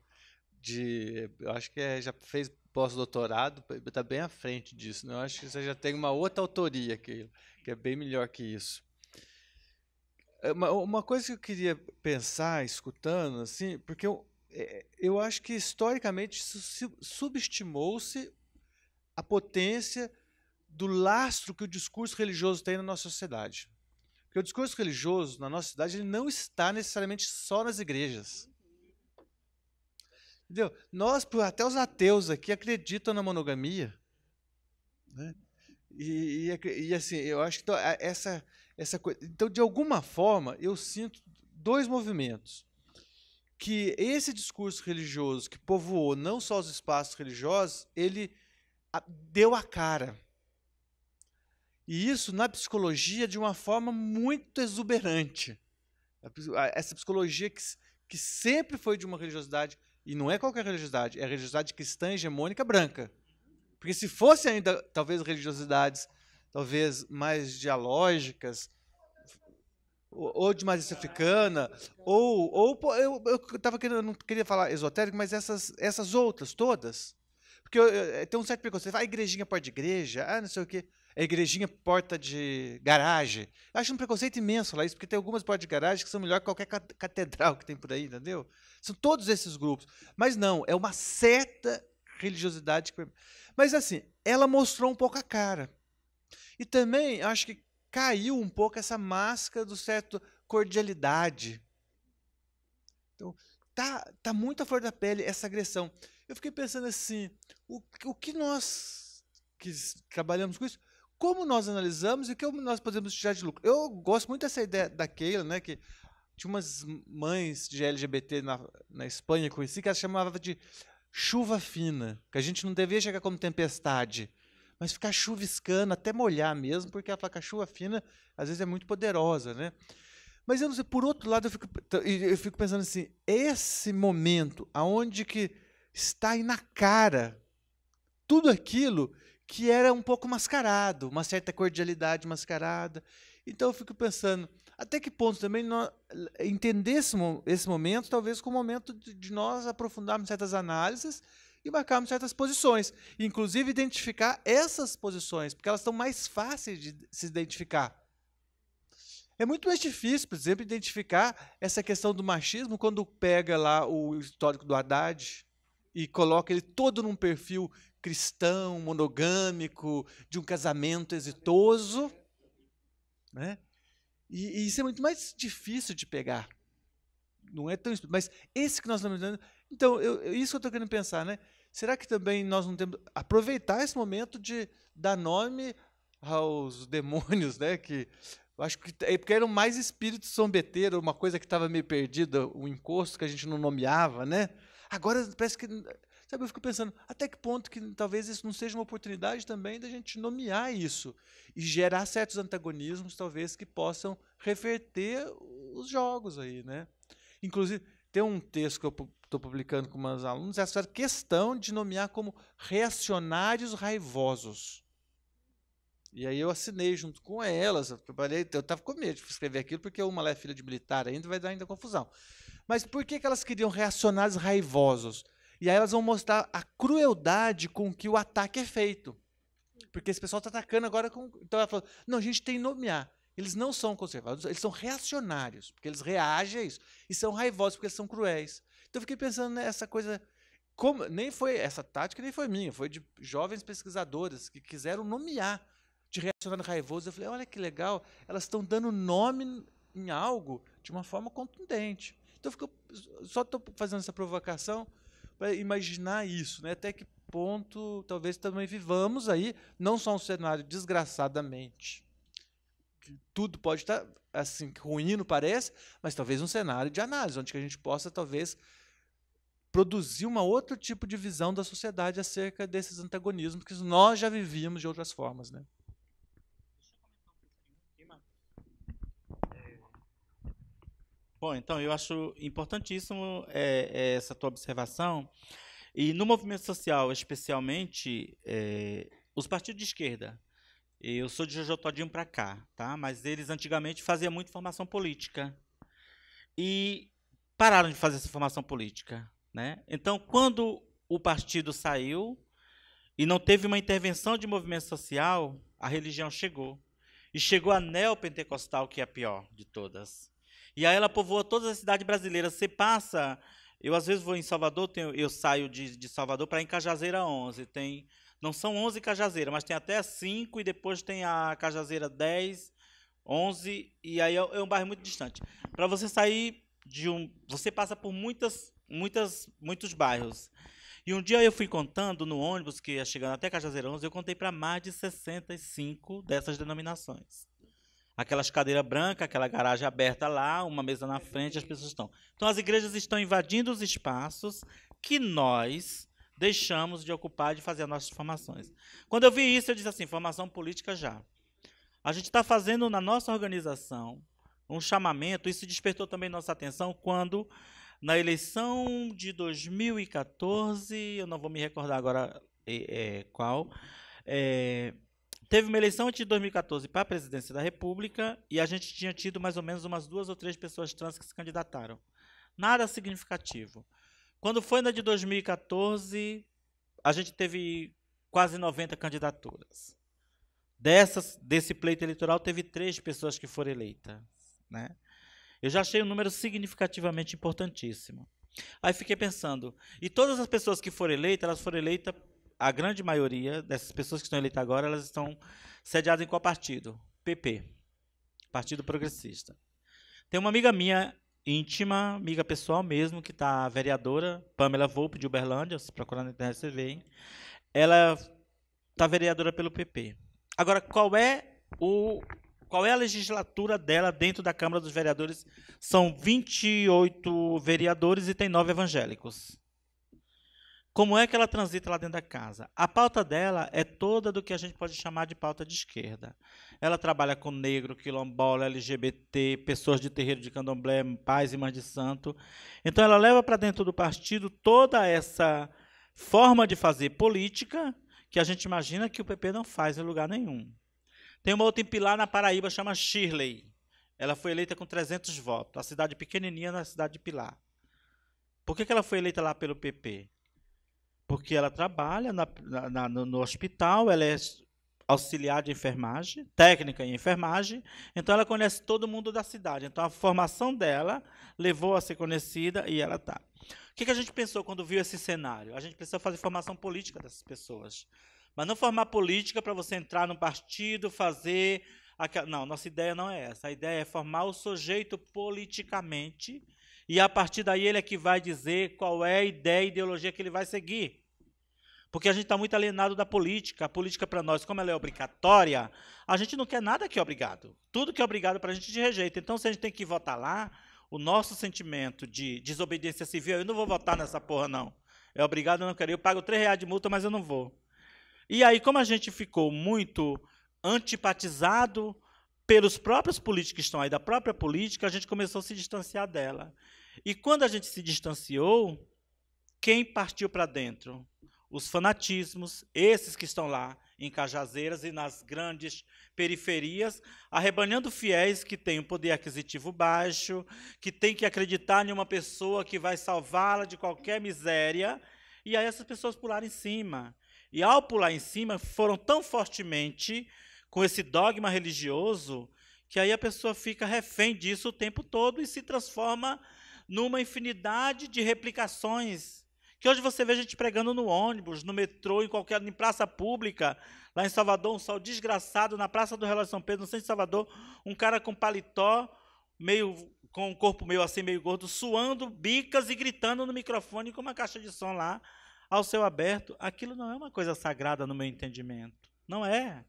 de. Eu acho que é, já fez pós-doutorado, está bem à frente disso. Né? Eu acho que você já tem uma outra autoria, Keila, que é bem melhor que isso. É, uma, uma coisa que eu queria pensar, escutando, assim, porque eu, é, eu acho que historicamente subestimou-se a potência do lastro que o discurso religioso tem na nossa sociedade. Porque o discurso religioso na nossa sociedade ele não está necessariamente só nas igrejas. Entendeu? Nós, até os ateus aqui, acreditam na monogamia. Né? E, e, e, assim, eu acho que então, essa, essa coisa. Então, de alguma forma, eu sinto dois movimentos. Que esse discurso religioso que povoou não só os espaços religiosos, ele deu a cara. E isso na psicologia de uma forma muito exuberante. Essa psicologia que, que sempre foi de uma religiosidade, e não é qualquer religiosidade, é a religiosidade cristã hegemônica branca. Porque se fosse ainda, talvez, religiosidades talvez mais dialógicas, ou de mais africana, ou, ou eu, eu tava querendo, não queria falar esotérico, mas essas, essas outras todas, porque eu, eh, eu, eh, tem um certo preconceito. Ah, igrejinha porta de igreja, ah, não sei o quê. A é igrejinha porta de garagem. Eu acho um preconceito imenso lá isso, porque tem algumas portas de garagem que são melhor que qualquer catedral que tem por aí, entendeu? São todos esses grupos. Mas não, é uma certa religiosidade. Que... Mas assim, ela mostrou um pouco a cara. E também acho que caiu um pouco essa máscara do certo cordialidade. Então, tá, tá muito à flor da pele essa agressão. Eu fiquei pensando assim: o, o que nós que trabalhamos com isso, como nós analisamos e o que nós podemos tirar de lucro? Eu gosto muito dessa ideia da Keila, né? Que tinha umas mães de LGBT na, na Espanha, conheci, que elas chamavam de chuva fina, que a gente não devia chegar como tempestade, mas ficar chuviscando, até molhar mesmo, porque a placa chuva fina às vezes é muito poderosa, né? Mas eu não sei, por outro lado, eu fico, eu fico pensando assim, esse momento aonde que está aí na cara tudo aquilo que era um pouco mascarado, uma certa cordialidade mascarada. Então eu fico pensando, até que ponto também nós, entendêssemos esse, momento, talvez como o momento de, de nós aprofundarmos certas análises e marcarmos certas posições. Inclusive, identificar essas posições, porque elas estão mais fáceis de se identificar. É muito mais difícil, por exemplo, identificar essa questão do machismo quando pega lá o histórico do Haddad, e coloca ele todo num perfil cristão, monogâmico, de um casamento exitoso. Né? E, e, isso é muito mais difícil de pegar. Não é tão Mas esse que nós estamos dando. Então, eu, isso que eu estou querendo pensar, né? Será que também nós não temos. Aproveitar esse momento de dar nome aos demônios, né? Que acho que é porque eram mais espíritos sombeteiros, uma coisa que estava meio perdida, o um encosto que a gente não nomeava, né? Agora parece que. Sabe, eu fico pensando, até que ponto que talvez isso não seja uma oportunidade também da gente nomear isso e gerar certos antagonismos, talvez, que possam reverter os jogos aí, né? Inclusive, tem um texto que eu estou publicando com meus alunos, essa questão de nomear como reacionários raivosos. E aí eu assinei junto com elas, eu trabalhei, eu estava com medo de escrever aquilo, porque uma lá é filha de militar ainda, vai dar ainda confusão. Mas por que, que elas queriam reacionários raivosos? E aí elas vão mostrar a crueldade com que o ataque é feito. Porque esse pessoal está atacando agora com. Então ela falou: não, a gente tem que nomear. Eles não são conservadores, eles são reacionários, porque eles reagem a isso. E são raivosos, porque eles são cruéis. Então eu fiquei pensando nessa coisa. Como, nem foi essa tática nem foi minha, foi de jovens pesquisadoras que quiseram nomear de reacionário raivoso. Eu falei, olha que legal, elas estão dando nome em algo de uma forma contundente. Então, fico, só estou fazendo essa provocação para imaginar isso, né? até que ponto talvez também vivamos aí, não só um cenário desgraçadamente, que tudo pode estar tá, assim, ruim, não parece, mas talvez um cenário de análise, onde que a gente possa talvez produzir uma outro tipo de visão da sociedade acerca desses antagonismos que nós já vivíamos de outras formas, né? Bom, então eu acho importantíssimo é, é, essa tua observação. E no movimento social, especialmente, é, os partidos de esquerda. Eu sou de Jojo Todinho para cá, tá? Mas eles antigamente faziam muito formação política e pararam de fazer essa formação política, né? Então, quando o partido saiu e não teve uma intervenção de movimento social, a religião chegou e chegou a neopentecostal, que é a pior de todas. E aí ela povoa todas as cidades brasileiras. Você passa. Eu, às vezes, vou em Salvador, tenho, eu saio de, de Salvador para em Cajazeira 11. Tem, não são 11 Cajazeiras, mas tem até 5 e depois tem a Cajazeira 10, 11. E aí é, é um bairro muito distante. Para você sair de um. Você passa por muitas, muitas, muitos bairros. E um dia eu fui contando no ônibus, que ia chegando até Cajazeira 11, eu contei para mais de 65 dessas denominações. Aquelas cadeiras brancas, aquela garagem aberta lá, uma mesa na frente, as pessoas estão. Então as igrejas estão invadindo os espaços que nós deixamos de ocupar de fazer as nossas formações. Quando eu vi isso, eu disse assim: formação política já. A gente está fazendo na nossa organização um chamamento, isso despertou também nossa atenção quando, na eleição de 2014, eu não vou me recordar agora é, é qual, é, Teve uma eleição de 2014 para a presidência da República e a gente tinha tido mais ou menos umas duas ou três pessoas trans que se candidataram. Nada significativo. Quando foi na de 2014, a gente teve quase 90 candidaturas. Dessas, desse pleito eleitoral, teve três pessoas que foram eleitas. Né? Eu já achei um número significativamente importantíssimo. Aí fiquei pensando, e todas as pessoas que foram eleitas, elas foram eleitas a grande maioria dessas pessoas que estão eleitas agora, elas estão sediadas em qual partido? PP, Partido Progressista. Tem uma amiga minha íntima, amiga pessoal mesmo, que está vereadora, Pamela Volpe, de Uberlândia, se procurar na internet você vê, hein? Ela está vereadora pelo PP. Agora, qual é o qual é a legislatura dela dentro da Câmara dos Vereadores? São 28 vereadores e tem nove evangélicos. Como é que ela transita lá dentro da casa? A pauta dela é toda do que a gente pode chamar de pauta de esquerda. Ela trabalha com negro, quilombola, LGBT, pessoas de terreiro de candomblé, pais e mães de santo. Então ela leva para dentro do partido toda essa forma de fazer política que a gente imagina que o PP não faz em lugar nenhum. Tem uma outra em Pilar, na Paraíba, chama Shirley. Ela foi eleita com 300 votos. A cidade pequenininha na cidade de Pilar. Por que, que ela foi eleita lá pelo PP? porque ela trabalha na, na, no hospital, ela é auxiliar de enfermagem, técnica em enfermagem, então ela conhece todo mundo da cidade. Então a formação dela levou a ser conhecida e ela tá. O que, que a gente pensou quando viu esse cenário? A gente precisa fazer formação política dessas pessoas. Mas não formar política para você entrar no partido, fazer. Não, nossa ideia não é essa. A ideia é formar o sujeito politicamente e a partir daí ele é que vai dizer qual é a ideia e ideologia que ele vai seguir. Porque a gente está muito alienado da política. A política para nós, como ela é obrigatória, a gente não quer nada que é obrigado. Tudo que é obrigado para a gente, a gente rejeita. Então, se a gente tem que votar lá, o nosso sentimento de desobediência civil, eu não vou votar nessa porra, não. É obrigado, eu não quero. Eu pago três reais de multa, mas eu não vou. E aí, como a gente ficou muito antipatizado pelos próprios políticos que estão aí, da própria política, a gente começou a se distanciar dela. E quando a gente se distanciou, quem partiu para dentro? Os fanatismos, esses que estão lá em Cajazeiras e nas grandes periferias, arrebanhando fiéis que têm um poder aquisitivo baixo, que tem que acreditar em uma pessoa que vai salvá-la de qualquer miséria, e aí essas pessoas pularam em cima. E ao pular em cima, foram tão fortemente com esse dogma religioso, que aí a pessoa fica refém disso o tempo todo e se transforma numa infinidade de replicações. Que hoje você vê gente pregando no ônibus, no metrô, em qualquer em praça pública, lá em Salvador, um sol desgraçado, na Praça do Relação São Pedro, no centro de Salvador, um cara com paletó, meio com o corpo meio assim, meio gordo, suando bicas e gritando no microfone com uma caixa de som lá, ao seu aberto. Aquilo não é uma coisa sagrada no meu entendimento. Não é.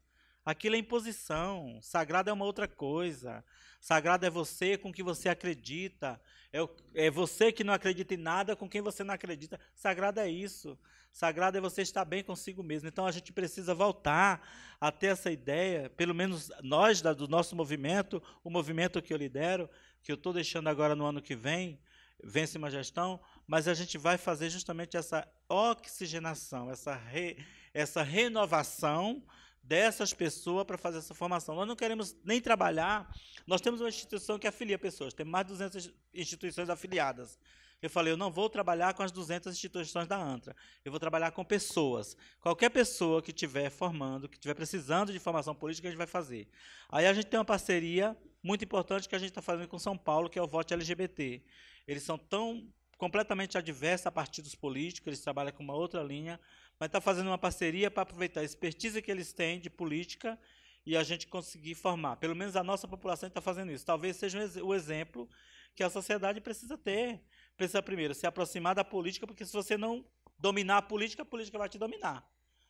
Aquilo é imposição. Sagrado é uma outra coisa. Sagrado é você com que você acredita. É, é você que não acredita em nada com quem você não acredita. Sagrado é isso. Sagrado é você estar bem consigo mesmo. Então a gente precisa voltar a ter essa ideia, pelo menos nós da, do nosso movimento, o movimento que eu lidero, que eu estou deixando agora no ano que vem, vence uma gestão, mas a gente vai fazer justamente essa oxigenação, essa, re, essa renovação dessas pessoas para fazer essa formação. Nós não queremos nem trabalhar. Nós temos uma instituição que afilia pessoas, tem mais de 200 instituições afiliadas. Eu falei, eu não vou trabalhar com as 200 instituições da ANTRA. Eu vou trabalhar com pessoas. Qualquer pessoa que estiver formando, que estiver precisando de formação política, a gente vai fazer. Aí a gente tem uma parceria muito importante que a gente está fazendo com São Paulo, que é o Vote LGBT. Eles são tão completamente adversos a partidos políticos, eles trabalham com uma outra linha mas está fazendo uma parceria para aproveitar a expertise que eles têm de política e a gente conseguir formar. Pelo menos a nossa população está fazendo isso. Talvez seja o exemplo que a sociedade precisa ter. Precisa, primeiro, se aproximar da política, porque se você não dominar a política, a política vai te dominar.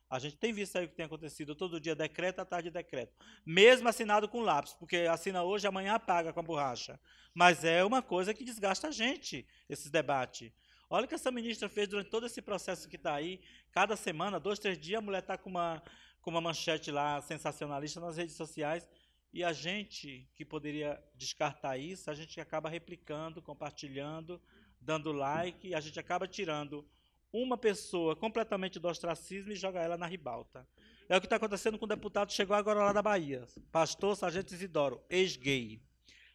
A gente tem visto aí o que tem acontecido. Todo dia decreto, à tarde decreto. Mesmo assinado com lápis, porque assina hoje, amanhã apaga com a borracha. Mas é uma coisa que desgasta a gente, esse debate. Olha o que essa ministra fez durante todo esse processo que está aí. Cada semana, dois, três dias, a mulher está com uma, com uma manchete lá sensacionalista nas redes sociais. E a gente que poderia descartar isso, a gente acaba replicando, compartilhando, dando like, e a gente acaba tirando uma pessoa completamente do ostracismo e joga ela na ribalta. É o que está acontecendo com o deputado que chegou agora lá da Bahia, pastor Sargento Isidoro, ex-gay.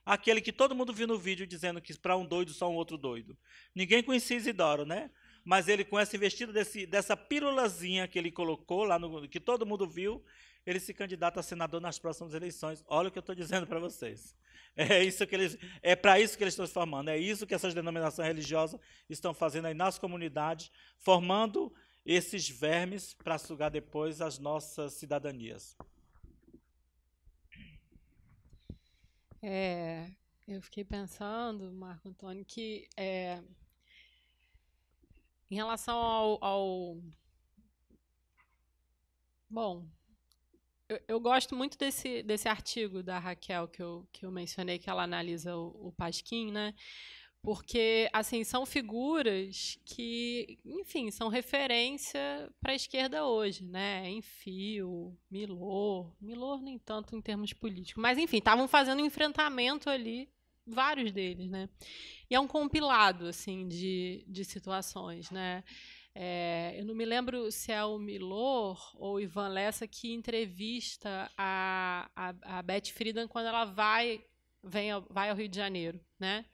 Aquele que todo mundo viu no vídeo dizendo que para um doido só um outro doido. Ninguém conhecia Isidoro, né? Mas ele com essa vestida desse, dessa pirulazinha que ele colocou lá no que todo mundo viu, ele se candidata a senador nas próximas eleições. Olha o que eu estou dizendo para vocês. É isso que eles, é para isso que eles estão se formando. É isso que essas denominações religiosas estão fazendo aí nas comunidades, formando esses vermes para sugar depois as nossas cidadanias. É, eu fiquei pensando, Marco Antônio, que é, em relação ao, ao bom, eu, eu, gosto muito desse, desse artigo da Raquel que eu, que eu mencionei que ela analisa o, o Pasquim, né? Porque, assim, são figuras que, enfim, são referência para a esquerda hoje, né? Enfio, Milor, Milor nem tanto em termos políticos, mas, enfim, estavam fazendo um enfrentamento ali, vários deles, né? E é um compilado, assim, de, de situações, né? É, eu não me lembro se é o Milor ou o Ivan Lessa que entrevista a, a, a Beth Friedan quando ela vai, vem ao, vai ao Rio de Janeiro, né?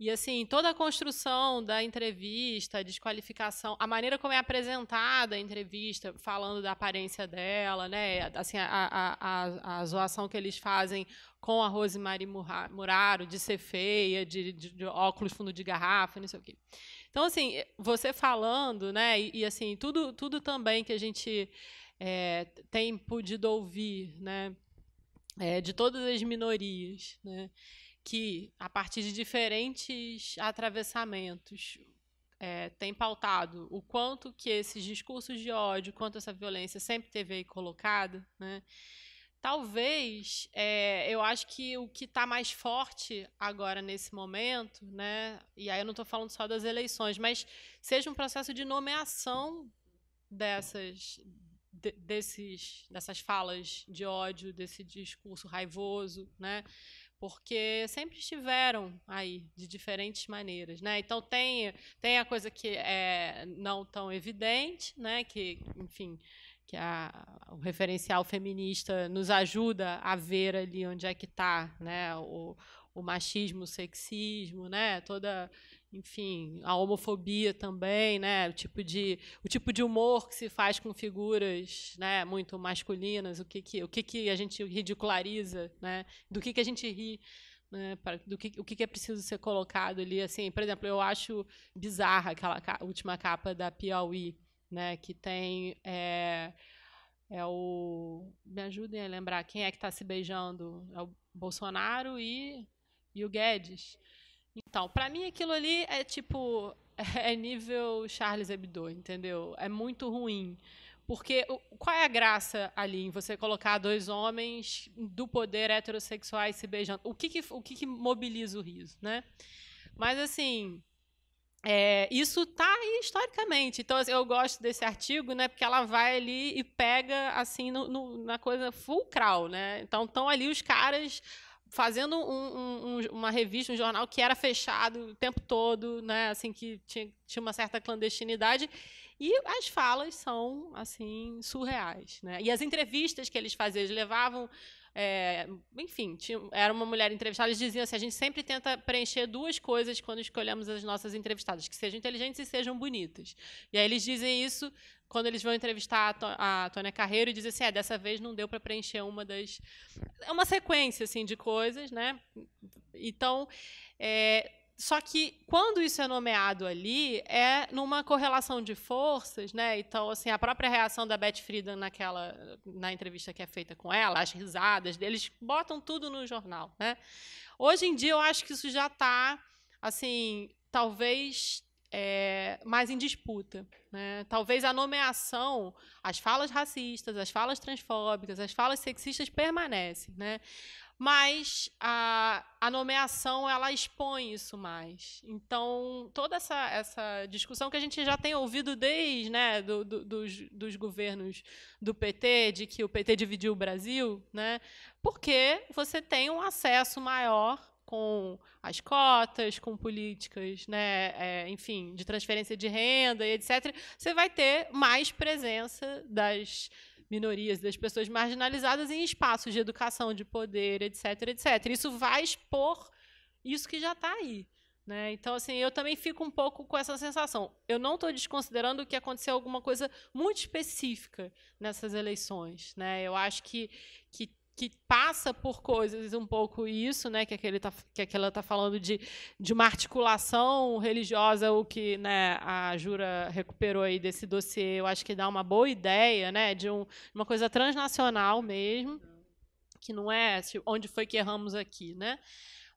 E assim, toda a construção da entrevista, a desqualificação, a maneira como é apresentada a entrevista, falando da aparência dela, né? Assim, a, a, a, a zoação que eles fazem com a Rosemary Muraro, de ser feia, de, de, de óculos fundo de garrafa, não sei o quê. Então, assim, você falando, né? E, e assim, tudo, tudo também que a gente é, tem podido ouvir, né? É, de todas as minorias, né? que, a partir de diferentes atravessamentos, é, tem pautado o quanto que esses discursos de ódio, quanto essa violência sempre teve aí colocada, né? Talvez, é, eu acho que o que está mais forte agora nesse momento, né? E aí eu não estou falando só das eleições, mas seja um processo de nomeação dessas, de, desses, dessas falas de ódio, desse discurso raivoso, né? porque sempre estiveram aí de diferentes maneiras, né? Então tem tem a coisa que é não tão evidente, né? Que enfim que a, o referencial feminista nos ajuda a ver ali onde é que está, né? O, o machismo, o sexismo, né? Toda enfim, a homofobia também, né? O tipo de, o tipo de humor que se faz com figuras, né, muito masculinas, o que que, o que, que a gente ridiculariza, né? Do que que a gente ri, né, pra, do que, o que, que é preciso ser colocado ali, assim, por exemplo, eu acho bizarra aquela última capa da Piauí, né, que tem é, é o me ajudem a lembrar quem é que está se beijando, é o Bolsonaro e e o Guedes. Então, para mim aquilo ali é tipo é nível Charles Hebdo, entendeu? É muito ruim. Porque qual é a graça ali em você colocar dois homens do poder heterossexuais se beijando? O que, que o que, que, mobiliza o riso, né? Mas, assim, é, isso tá aí historicamente. Então, assim, eu gosto desse artigo, né? Porque ela vai ali e pega, assim, no, no, na coisa fulcral, né? Então, estão ali os caras fazendo um, um, uma revista, um jornal que era fechado o tempo todo, né? Assim que tinha, tinha uma certa clandestinidade e as falas são assim surreais, né? E as entrevistas que eles faziam, eles levavam é, enfim, tinha, era uma mulher entrevistada, eles diziam assim, a gente sempre tenta preencher duas coisas quando escolhemos as nossas entrevistadas, que sejam inteligentes e sejam bonitas. E aí eles dizem isso quando eles vão entrevistar a, a Tônia Carreiro e dizem assim, é, dessa vez não deu para preencher uma das... É uma sequência, assim, de coisas, né? Então, é, só que quando isso é nomeado ali, é numa correlação de forças, né? Então, assim, a própria reação da Beth Friedan naquela, na entrevista que é feita com ela, as risadas deles, botam tudo no jornal, né? Hoje em dia, eu acho que isso já está, assim, talvez é, mais em disputa. Né? Talvez a nomeação, as falas racistas, as falas transfóbicas, as falas sexistas permanecem, né? mas a, a nomeação ela expõe isso mais. Então, toda essa, essa discussão que a gente já tem ouvido desde né, do, do, dos, dos governos do PT, de que o PT dividiu o Brasil, né? porque você tem um acesso maior com as cotas, com políticas, né, é, enfim, de transferência de renda e etc., você vai ter mais presença das minorias, das pessoas marginalizadas em espaços de educação, de poder, etc., etc. Isso vai expor isso que já está aí. Né? Então, assim, eu também fico um pouco com essa sensação. Eu não estou desconsiderando que aconteceu alguma coisa muito específica nessas eleições. Né? Eu acho que, que que passa por coisas um pouco isso, né, que aquele tá, que aquela está falando de, de uma articulação religiosa, o que né, a Jura recuperou aí desse dossiê, eu acho que dá uma boa ideia, né, de um, uma coisa transnacional mesmo, que não é onde foi que erramos aqui, né,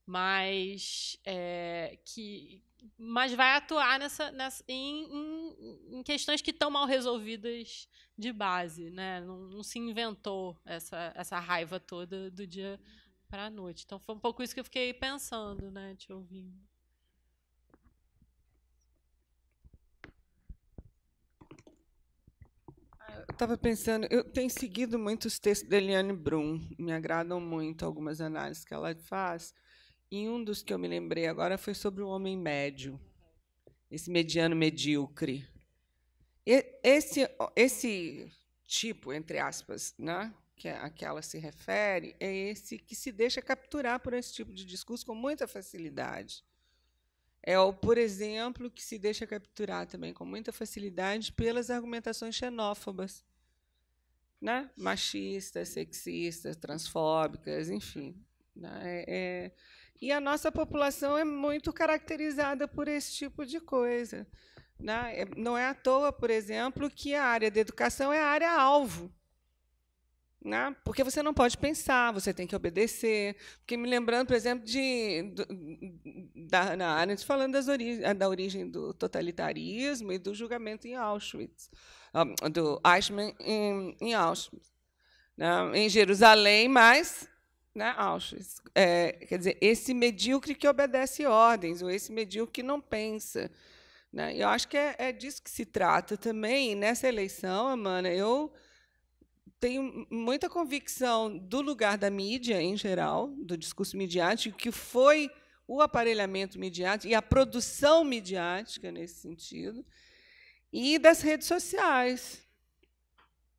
mas é, que mas vai atuar nessa, nessa em, em, em, questões que estão mal resolvidas de base, né? Não, não, se inventou essa, essa raiva toda do dia para a noite. Então foi um pouco isso que eu fiquei pensando, né? Te ouvindo. Ah, eu estava pensando, eu tenho seguido muito os textos da Eliane Brum, me agradam muito algumas análises que ela faz. E um dos que eu me lembrei agora foi sobre o homem médio, esse mediano medíocre. esse, esse tipo, entre aspas, né, que é a que ela se refere, é esse que se deixa capturar por esse tipo de discurso com muita facilidade. É o, por exemplo, que se deixa capturar também com muita facilidade pelas argumentações xenófobas, né? machistas, sexistas, transfóbicas, enfim. Né? é, é e a nossa população é muito caracterizada por esse tipo de coisa. Né? É, não é à toa, por exemplo, que a área da educação é a área alvo. Né? Porque você não pode pensar, você tem que obedecer. Porque me lembrando, por exemplo, de, da, na área, falando ah, da origem do totalitarismo e do julgamento em Auschwitz, ah, do Eichmann em, em Auschwitz, né? em Jerusalém, mas né, Auschwitz. É, quer dizer, esse medíocre que obedece ordens, ou esse medíocre que não pensa. Né? Eu acho que é, é disso que se trata também. Nessa eleição, Amanda, eu tenho muita convicção do lugar da mídia em geral, do discurso midiático, que foi o aparelhamento midiático e a produção midiática nesse sentido, e das redes sociais.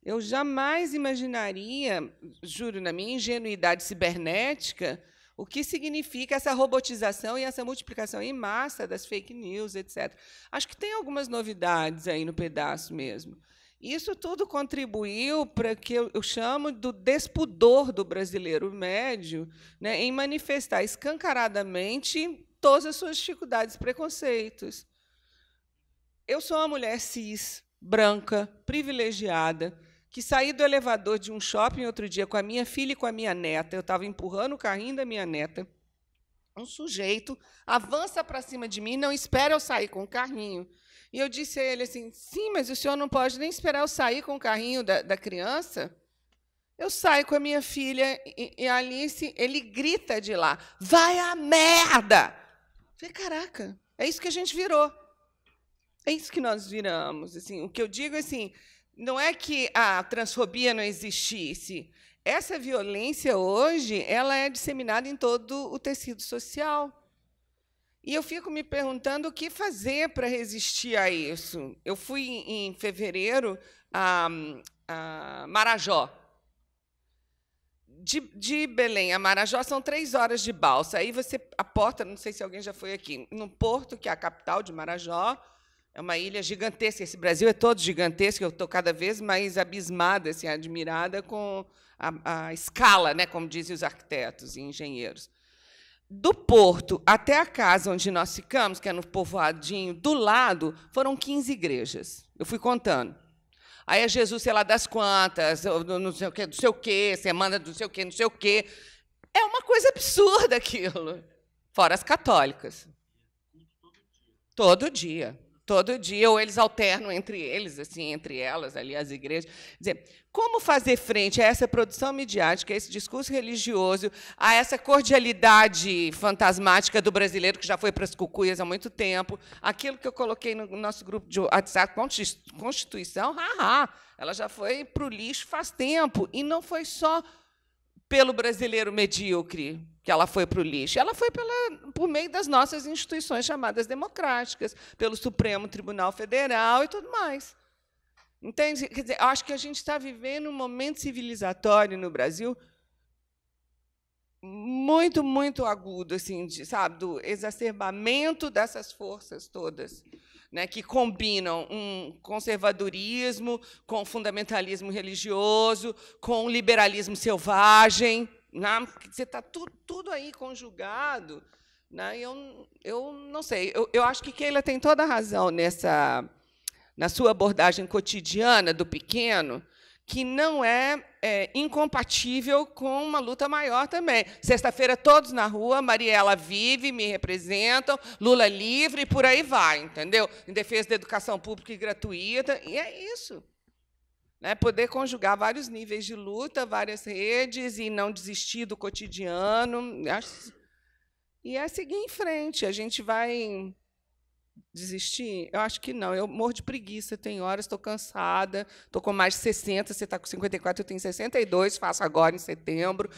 Eu jamais imaginaria, juro, na minha ingenuidade cibernética, o que significa essa robotização e essa multiplicação em massa das fake news, etc. Acho que tem algumas novidades aí no pedaço mesmo. Isso tudo contribuiu para o que eu, eu, chamo do despudor do brasileiro médio né, em manifestar escancaradamente todas as suas dificuldades e preconceitos. Eu sou uma mulher cis, branca, privilegiada, que saí do elevador de um shopping outro dia com a minha filha e com a minha neta. Eu estava empurrando o carrinho da minha neta. Um sujeito avança para cima de mim, não espera eu sair com o carrinho. E eu disse a ele assim: sim, mas o senhor não pode nem esperar eu sair com o carrinho da, da criança? Eu saio com a minha filha e, e a Alice, ele grita de lá: vai a merda! Eu falei, caraca, é isso que a gente virou. É isso que nós viramos. Assim, o que eu digo é assim: não é que a transfobia não existisse. Essa violência hoje ela é disseminada em todo o tecido social. E eu fico me perguntando o que fazer para resistir a isso. Eu fui em fevereiro a, a Marajó. De, de, Belém a Marajó são três horas de balsa. Aí você a porta, não sei se alguém já foi aqui, no porto que é a capital de Marajó, é uma ilha gigantesca. Esse Brasil é todo gigantesco. Eu estou cada vez mais abismada, assim, admirada com a, a escala, né, como dizem os arquitetos e engenheiros. Do porto até a casa onde nós ficamos, que é no povoadinho do lado, foram 15 igrejas. Eu fui contando. Aí é Jesus, sei lá das quantas, não sei o quê, do seu quê, semana do seu quê, não sei o quê. É uma coisa absurda aquilo. Fora as católicas. Todo dia. Todo dia todo dia, ou eles alternam entre eles, assim, entre elas, ali, as igrejas. Dizer, como fazer frente a essa produção midiática, a esse discurso religioso, a essa cordialidade fantasmática do brasileiro que já foi para as cucuias há muito tempo, aquilo que eu coloquei no nosso grupo de WhatsApp, Constituição, haha, ela já foi para o lixo faz tempo, e não foi só pelo brasileiro medíocre que ela foi para o lixo. Ela foi pela, por meio das nossas instituições chamadas democráticas, pelo Supremo Tribunal Federal e tudo mais. Entende? Quer dizer, acho que a gente está vivendo um momento civilizatório no Brasil muito, muito agudo, assim, de, sabe, do exacerbamento dessas forças todas né, que combinam um conservadorismo com fundamentalismo religioso, com liberalismo selvagem. Né? Você está tudo, tudo aí conjugado. Né? Eu, eu não sei. Eu, eu acho que Keila tem toda a razão nessa, na sua abordagem cotidiana do pequeno, que não é, é incompatível com uma luta maior também. Sexta-feira, todos na rua, Mariela vive, me representam, Lula livre e por aí vai, entendeu? Em defesa da educação pública e gratuita, e é isso. Né? Poder conjugar vários níveis de luta, várias redes e não desistir do cotidiano. Acho... E é seguir em frente. A gente vai desistir? Eu acho que não. Eu morro de preguiça, tem horas, estou cansada, estou com mais de 60, você está com 54, eu tenho 62, faço agora em setembro.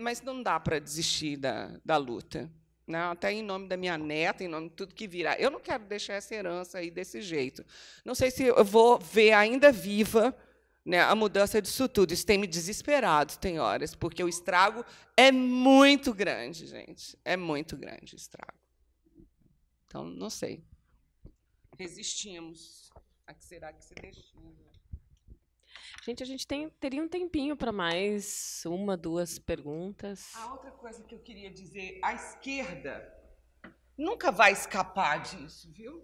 Mas não dá para desistir da, da luta. Não, né? até em nome da minha neta, em nome de tudo que virá. Eu não quero deixar essa herança aí desse jeito. Não sei se eu vou ver ainda viva né, a mudança disso tudo. Isso tem me desesperado, tem horas, porque o estrago é muito grande, gente. É muito grande o estrago. Então, não sei resistimos. A que será que se destina? Gente, a gente tem, teria um tempinho para mais uma, duas perguntas. A outra coisa que eu queria dizer, a esquerda nunca vai escapar disso, viu?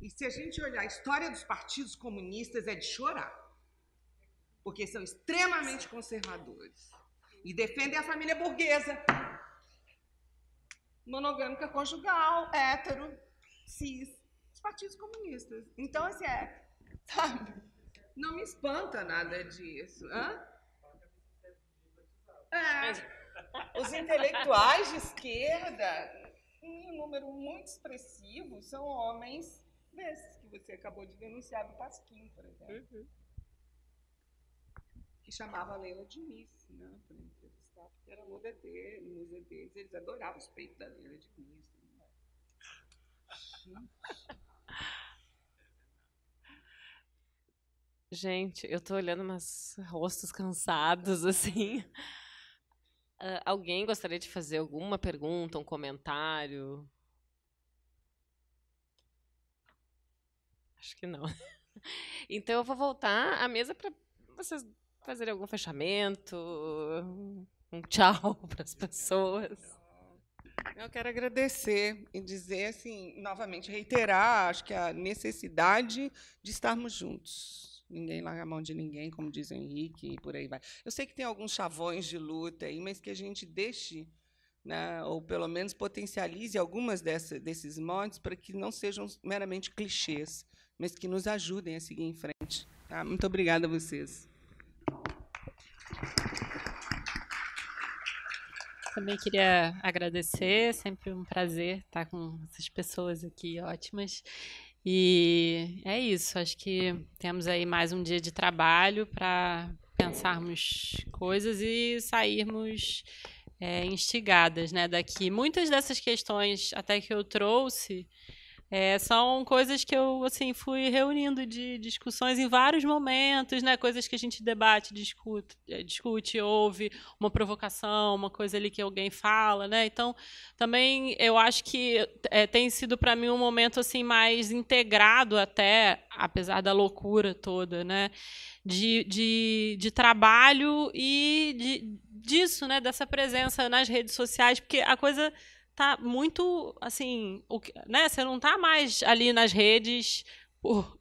E se a gente olhar a história dos partidos comunistas, é de chorar, porque são extremamente conservadores e defendem a família burguesa, monogâmica conjugal, hétero, cis partidos comunistas. Então, assim, é, sabe? Não me espanta nada disso. Hã? É. Os intelectuais de esquerda, um número muito expressivo, são homens desses que você acabou de denunciar do Pasquim, por exemplo. Uhum. Que chamava Leila de Miss, né? Para entrevistar, porque era muda dele, musa deles. Eles adoravam os peitos da Leila de Miss. Né? Gente. Gente, eu tô olhando umas rostos cansados, assim. Uh, alguém gostaria de fazer alguma pergunta, um comentário? Acho que não. Então eu vou voltar à mesa para vocês fazerem algum fechamento, um tchau para as pessoas. Eu quero agradecer e dizer, assim, novamente, reiterar, acho que a necessidade de estarmos juntos ninguém larga a mão de ninguém, como diz o Henrique, e por aí vai. Eu sei que tem alguns chavões de luta aí, mas que a gente deixe, né, ou pelo menos potencialize algumas dessa, desses modos para que não sejam meramente clichês, mas que nos ajudem a seguir em frente. Tá? Muito obrigada a vocês. Também queria agradecer, sempre um prazer estar com essas pessoas aqui ótimas. E é isso. Acho que temos aí mais um dia de trabalho para pensarmos coisas e sairmos é, instigadas né, daqui. Muitas dessas questões até que eu trouxe é, são coisas que eu assim fui reunindo de discussões em vários momentos, né? Coisas que a gente debate, discute, é, discute, ouve uma provocação, uma coisa ali que alguém fala, né? Então, também eu acho que é, tem sido para mim um momento assim mais integrado até, apesar da loucura toda, né? De, de, de trabalho e de, disso, né? Dessa presença nas redes sociais, porque a coisa tá muito assim, o, né? Você não tá mais ali nas redes por,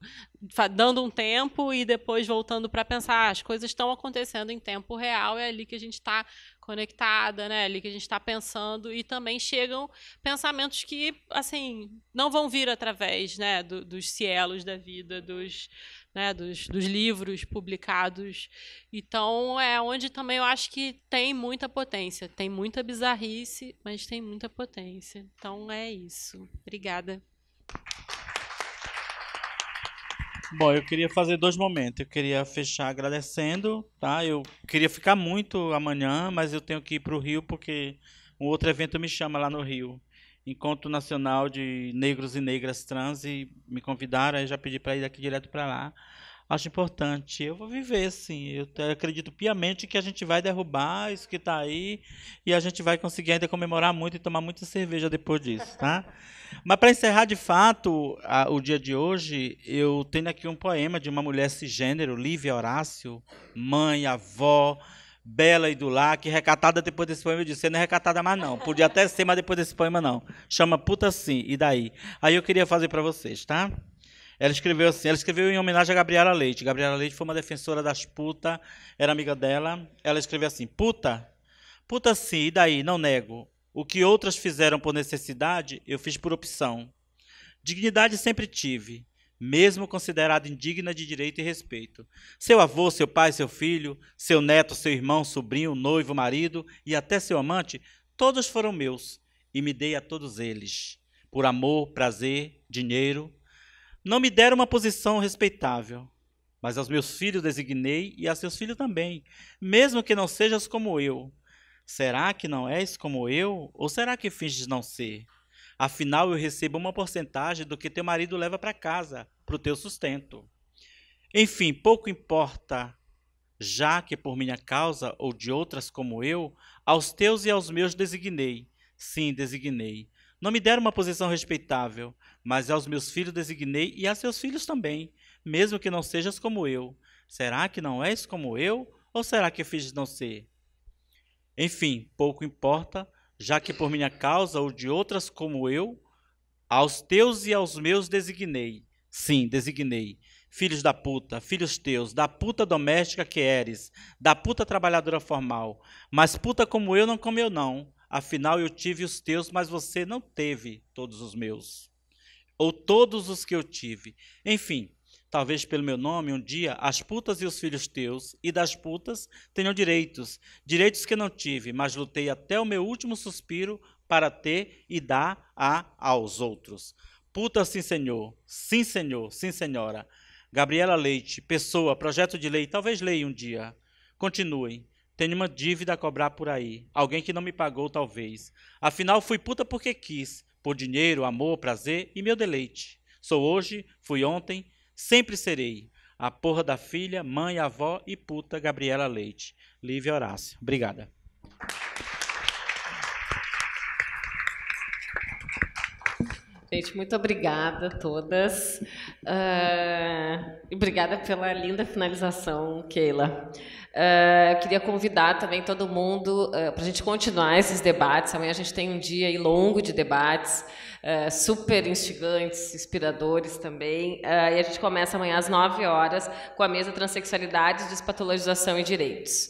dando um tempo e depois voltando para pensar. Ah, as coisas estão acontecendo em tempo real, é ali que a gente está conectada, né? É ali que a gente está pensando e também chegam pensamentos que, assim, não vão vir através, né, do, dos cielos da vida, dos né, dos, dos livros publicados. Então, é onde também eu acho que tem muita potência. Tem muita bizarrice, mas tem muita potência. Então, é isso. Obrigada. Bom, eu queria fazer dois momentos. Eu queria fechar agradecendo, tá? Eu queria ficar muito amanhã, mas eu tenho que ir para o Rio porque um outro evento me chama lá no Rio. Encontro Nacional de Negros e Negras Trans e me convidaram, aí já pedi para ir daqui direto para lá. Acho importante. Eu vou viver, sim. Eu acredito piamente que a gente vai derrubar isso que está aí e a gente vai conseguir ainda comemorar muito e tomar muita cerveja depois disso, tá? Mas para encerrar de fato a, o dia de hoje, eu tenho aqui um poema de uma mulher cisgênero, Lívia Horácio, mãe, avó, bela e do lá que recatada depois desse poema, eu disse, não é recatada mais não. Podia até ser, mas depois desse poema não. Chama Puta Sim, e daí? Aí eu queria fazer para vocês, tá? Ela escreveu assim, ela escreveu em homenagem a Gabriela Leite. Gabriela Leite foi uma defensora das putas, era amiga dela. Ela escreveu assim, puta, puta sim, e daí? Não nego. O que outras fizeram por necessidade, eu fiz por opção. Dignidade sempre tive mesmo considerada indigna de direito e respeito. Seu avô, seu pai, seu filho, seu neto, seu irmão, sobrinho, noivo, marido e até seu amante, todos foram meus e me dei a todos eles, por amor, prazer, dinheiro. Não me deram uma posição respeitável, mas aos meus filhos designei e a seus filhos também, mesmo que não sejas como eu. Será que não és como eu? Ou será que finges não ser? Afinal, eu recebo uma porcentagem do que teu marido leva para casa para o teu sustento. Enfim, pouco importa, já que por minha causa ou de outras como eu, aos teus e aos meus designei. Sim, designei. Não me deram uma posição respeitável, mas aos meus filhos designei e a seus filhos também, mesmo que não sejas como eu. Será que não és como eu? Ou será que fiz não ser? Enfim, pouco importa, já que por minha causa ou de outras como eu, aos teus e aos meus designei, Sim, designei. Filhos da puta, filhos teus, da puta doméstica que eres, da puta trabalhadora formal. Mas puta como eu não comeu, não. Afinal, eu tive os teus, mas você não teve todos os meus. Ou todos os que eu tive. Enfim, talvez pelo meu nome, um dia, as putas e os filhos teus e das putas tenham direitos. Direitos que não tive, mas lutei até o meu último suspiro para ter e dar a aos outros. Puta, sim, senhor. Sim, senhor. Sim, senhora. Gabriela Leite, pessoa, projeto de lei, talvez leia um dia. Continuem. Tenho uma dívida a cobrar por aí. Alguém que não me pagou, talvez. Afinal, fui puta porque quis. Por dinheiro, amor, prazer e meu deleite. Sou hoje, fui ontem, sempre serei. A porra da filha, mãe, avó e puta Gabriela Leite. Livre Horácio. Obrigada. Gente, muito obrigada a todas. Uh, obrigada pela linda finalização, Keila. Uh, eu queria convidar também todo mundo uh, ah, para a gente continuar esses debates. Amanhã a gente tem um dia longo de debates, super instigantes, inspiradores também. e a gente começa amanhã às 9 horas com a mesa Transsexualidade, Despatologização e Direitos.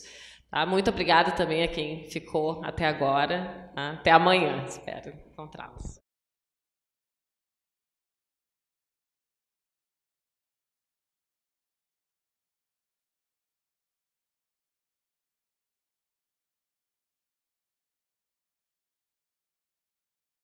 Tá? Muito obrigada também a quem ficou até agora. Tá? Até amanhã, espero encontrá-los.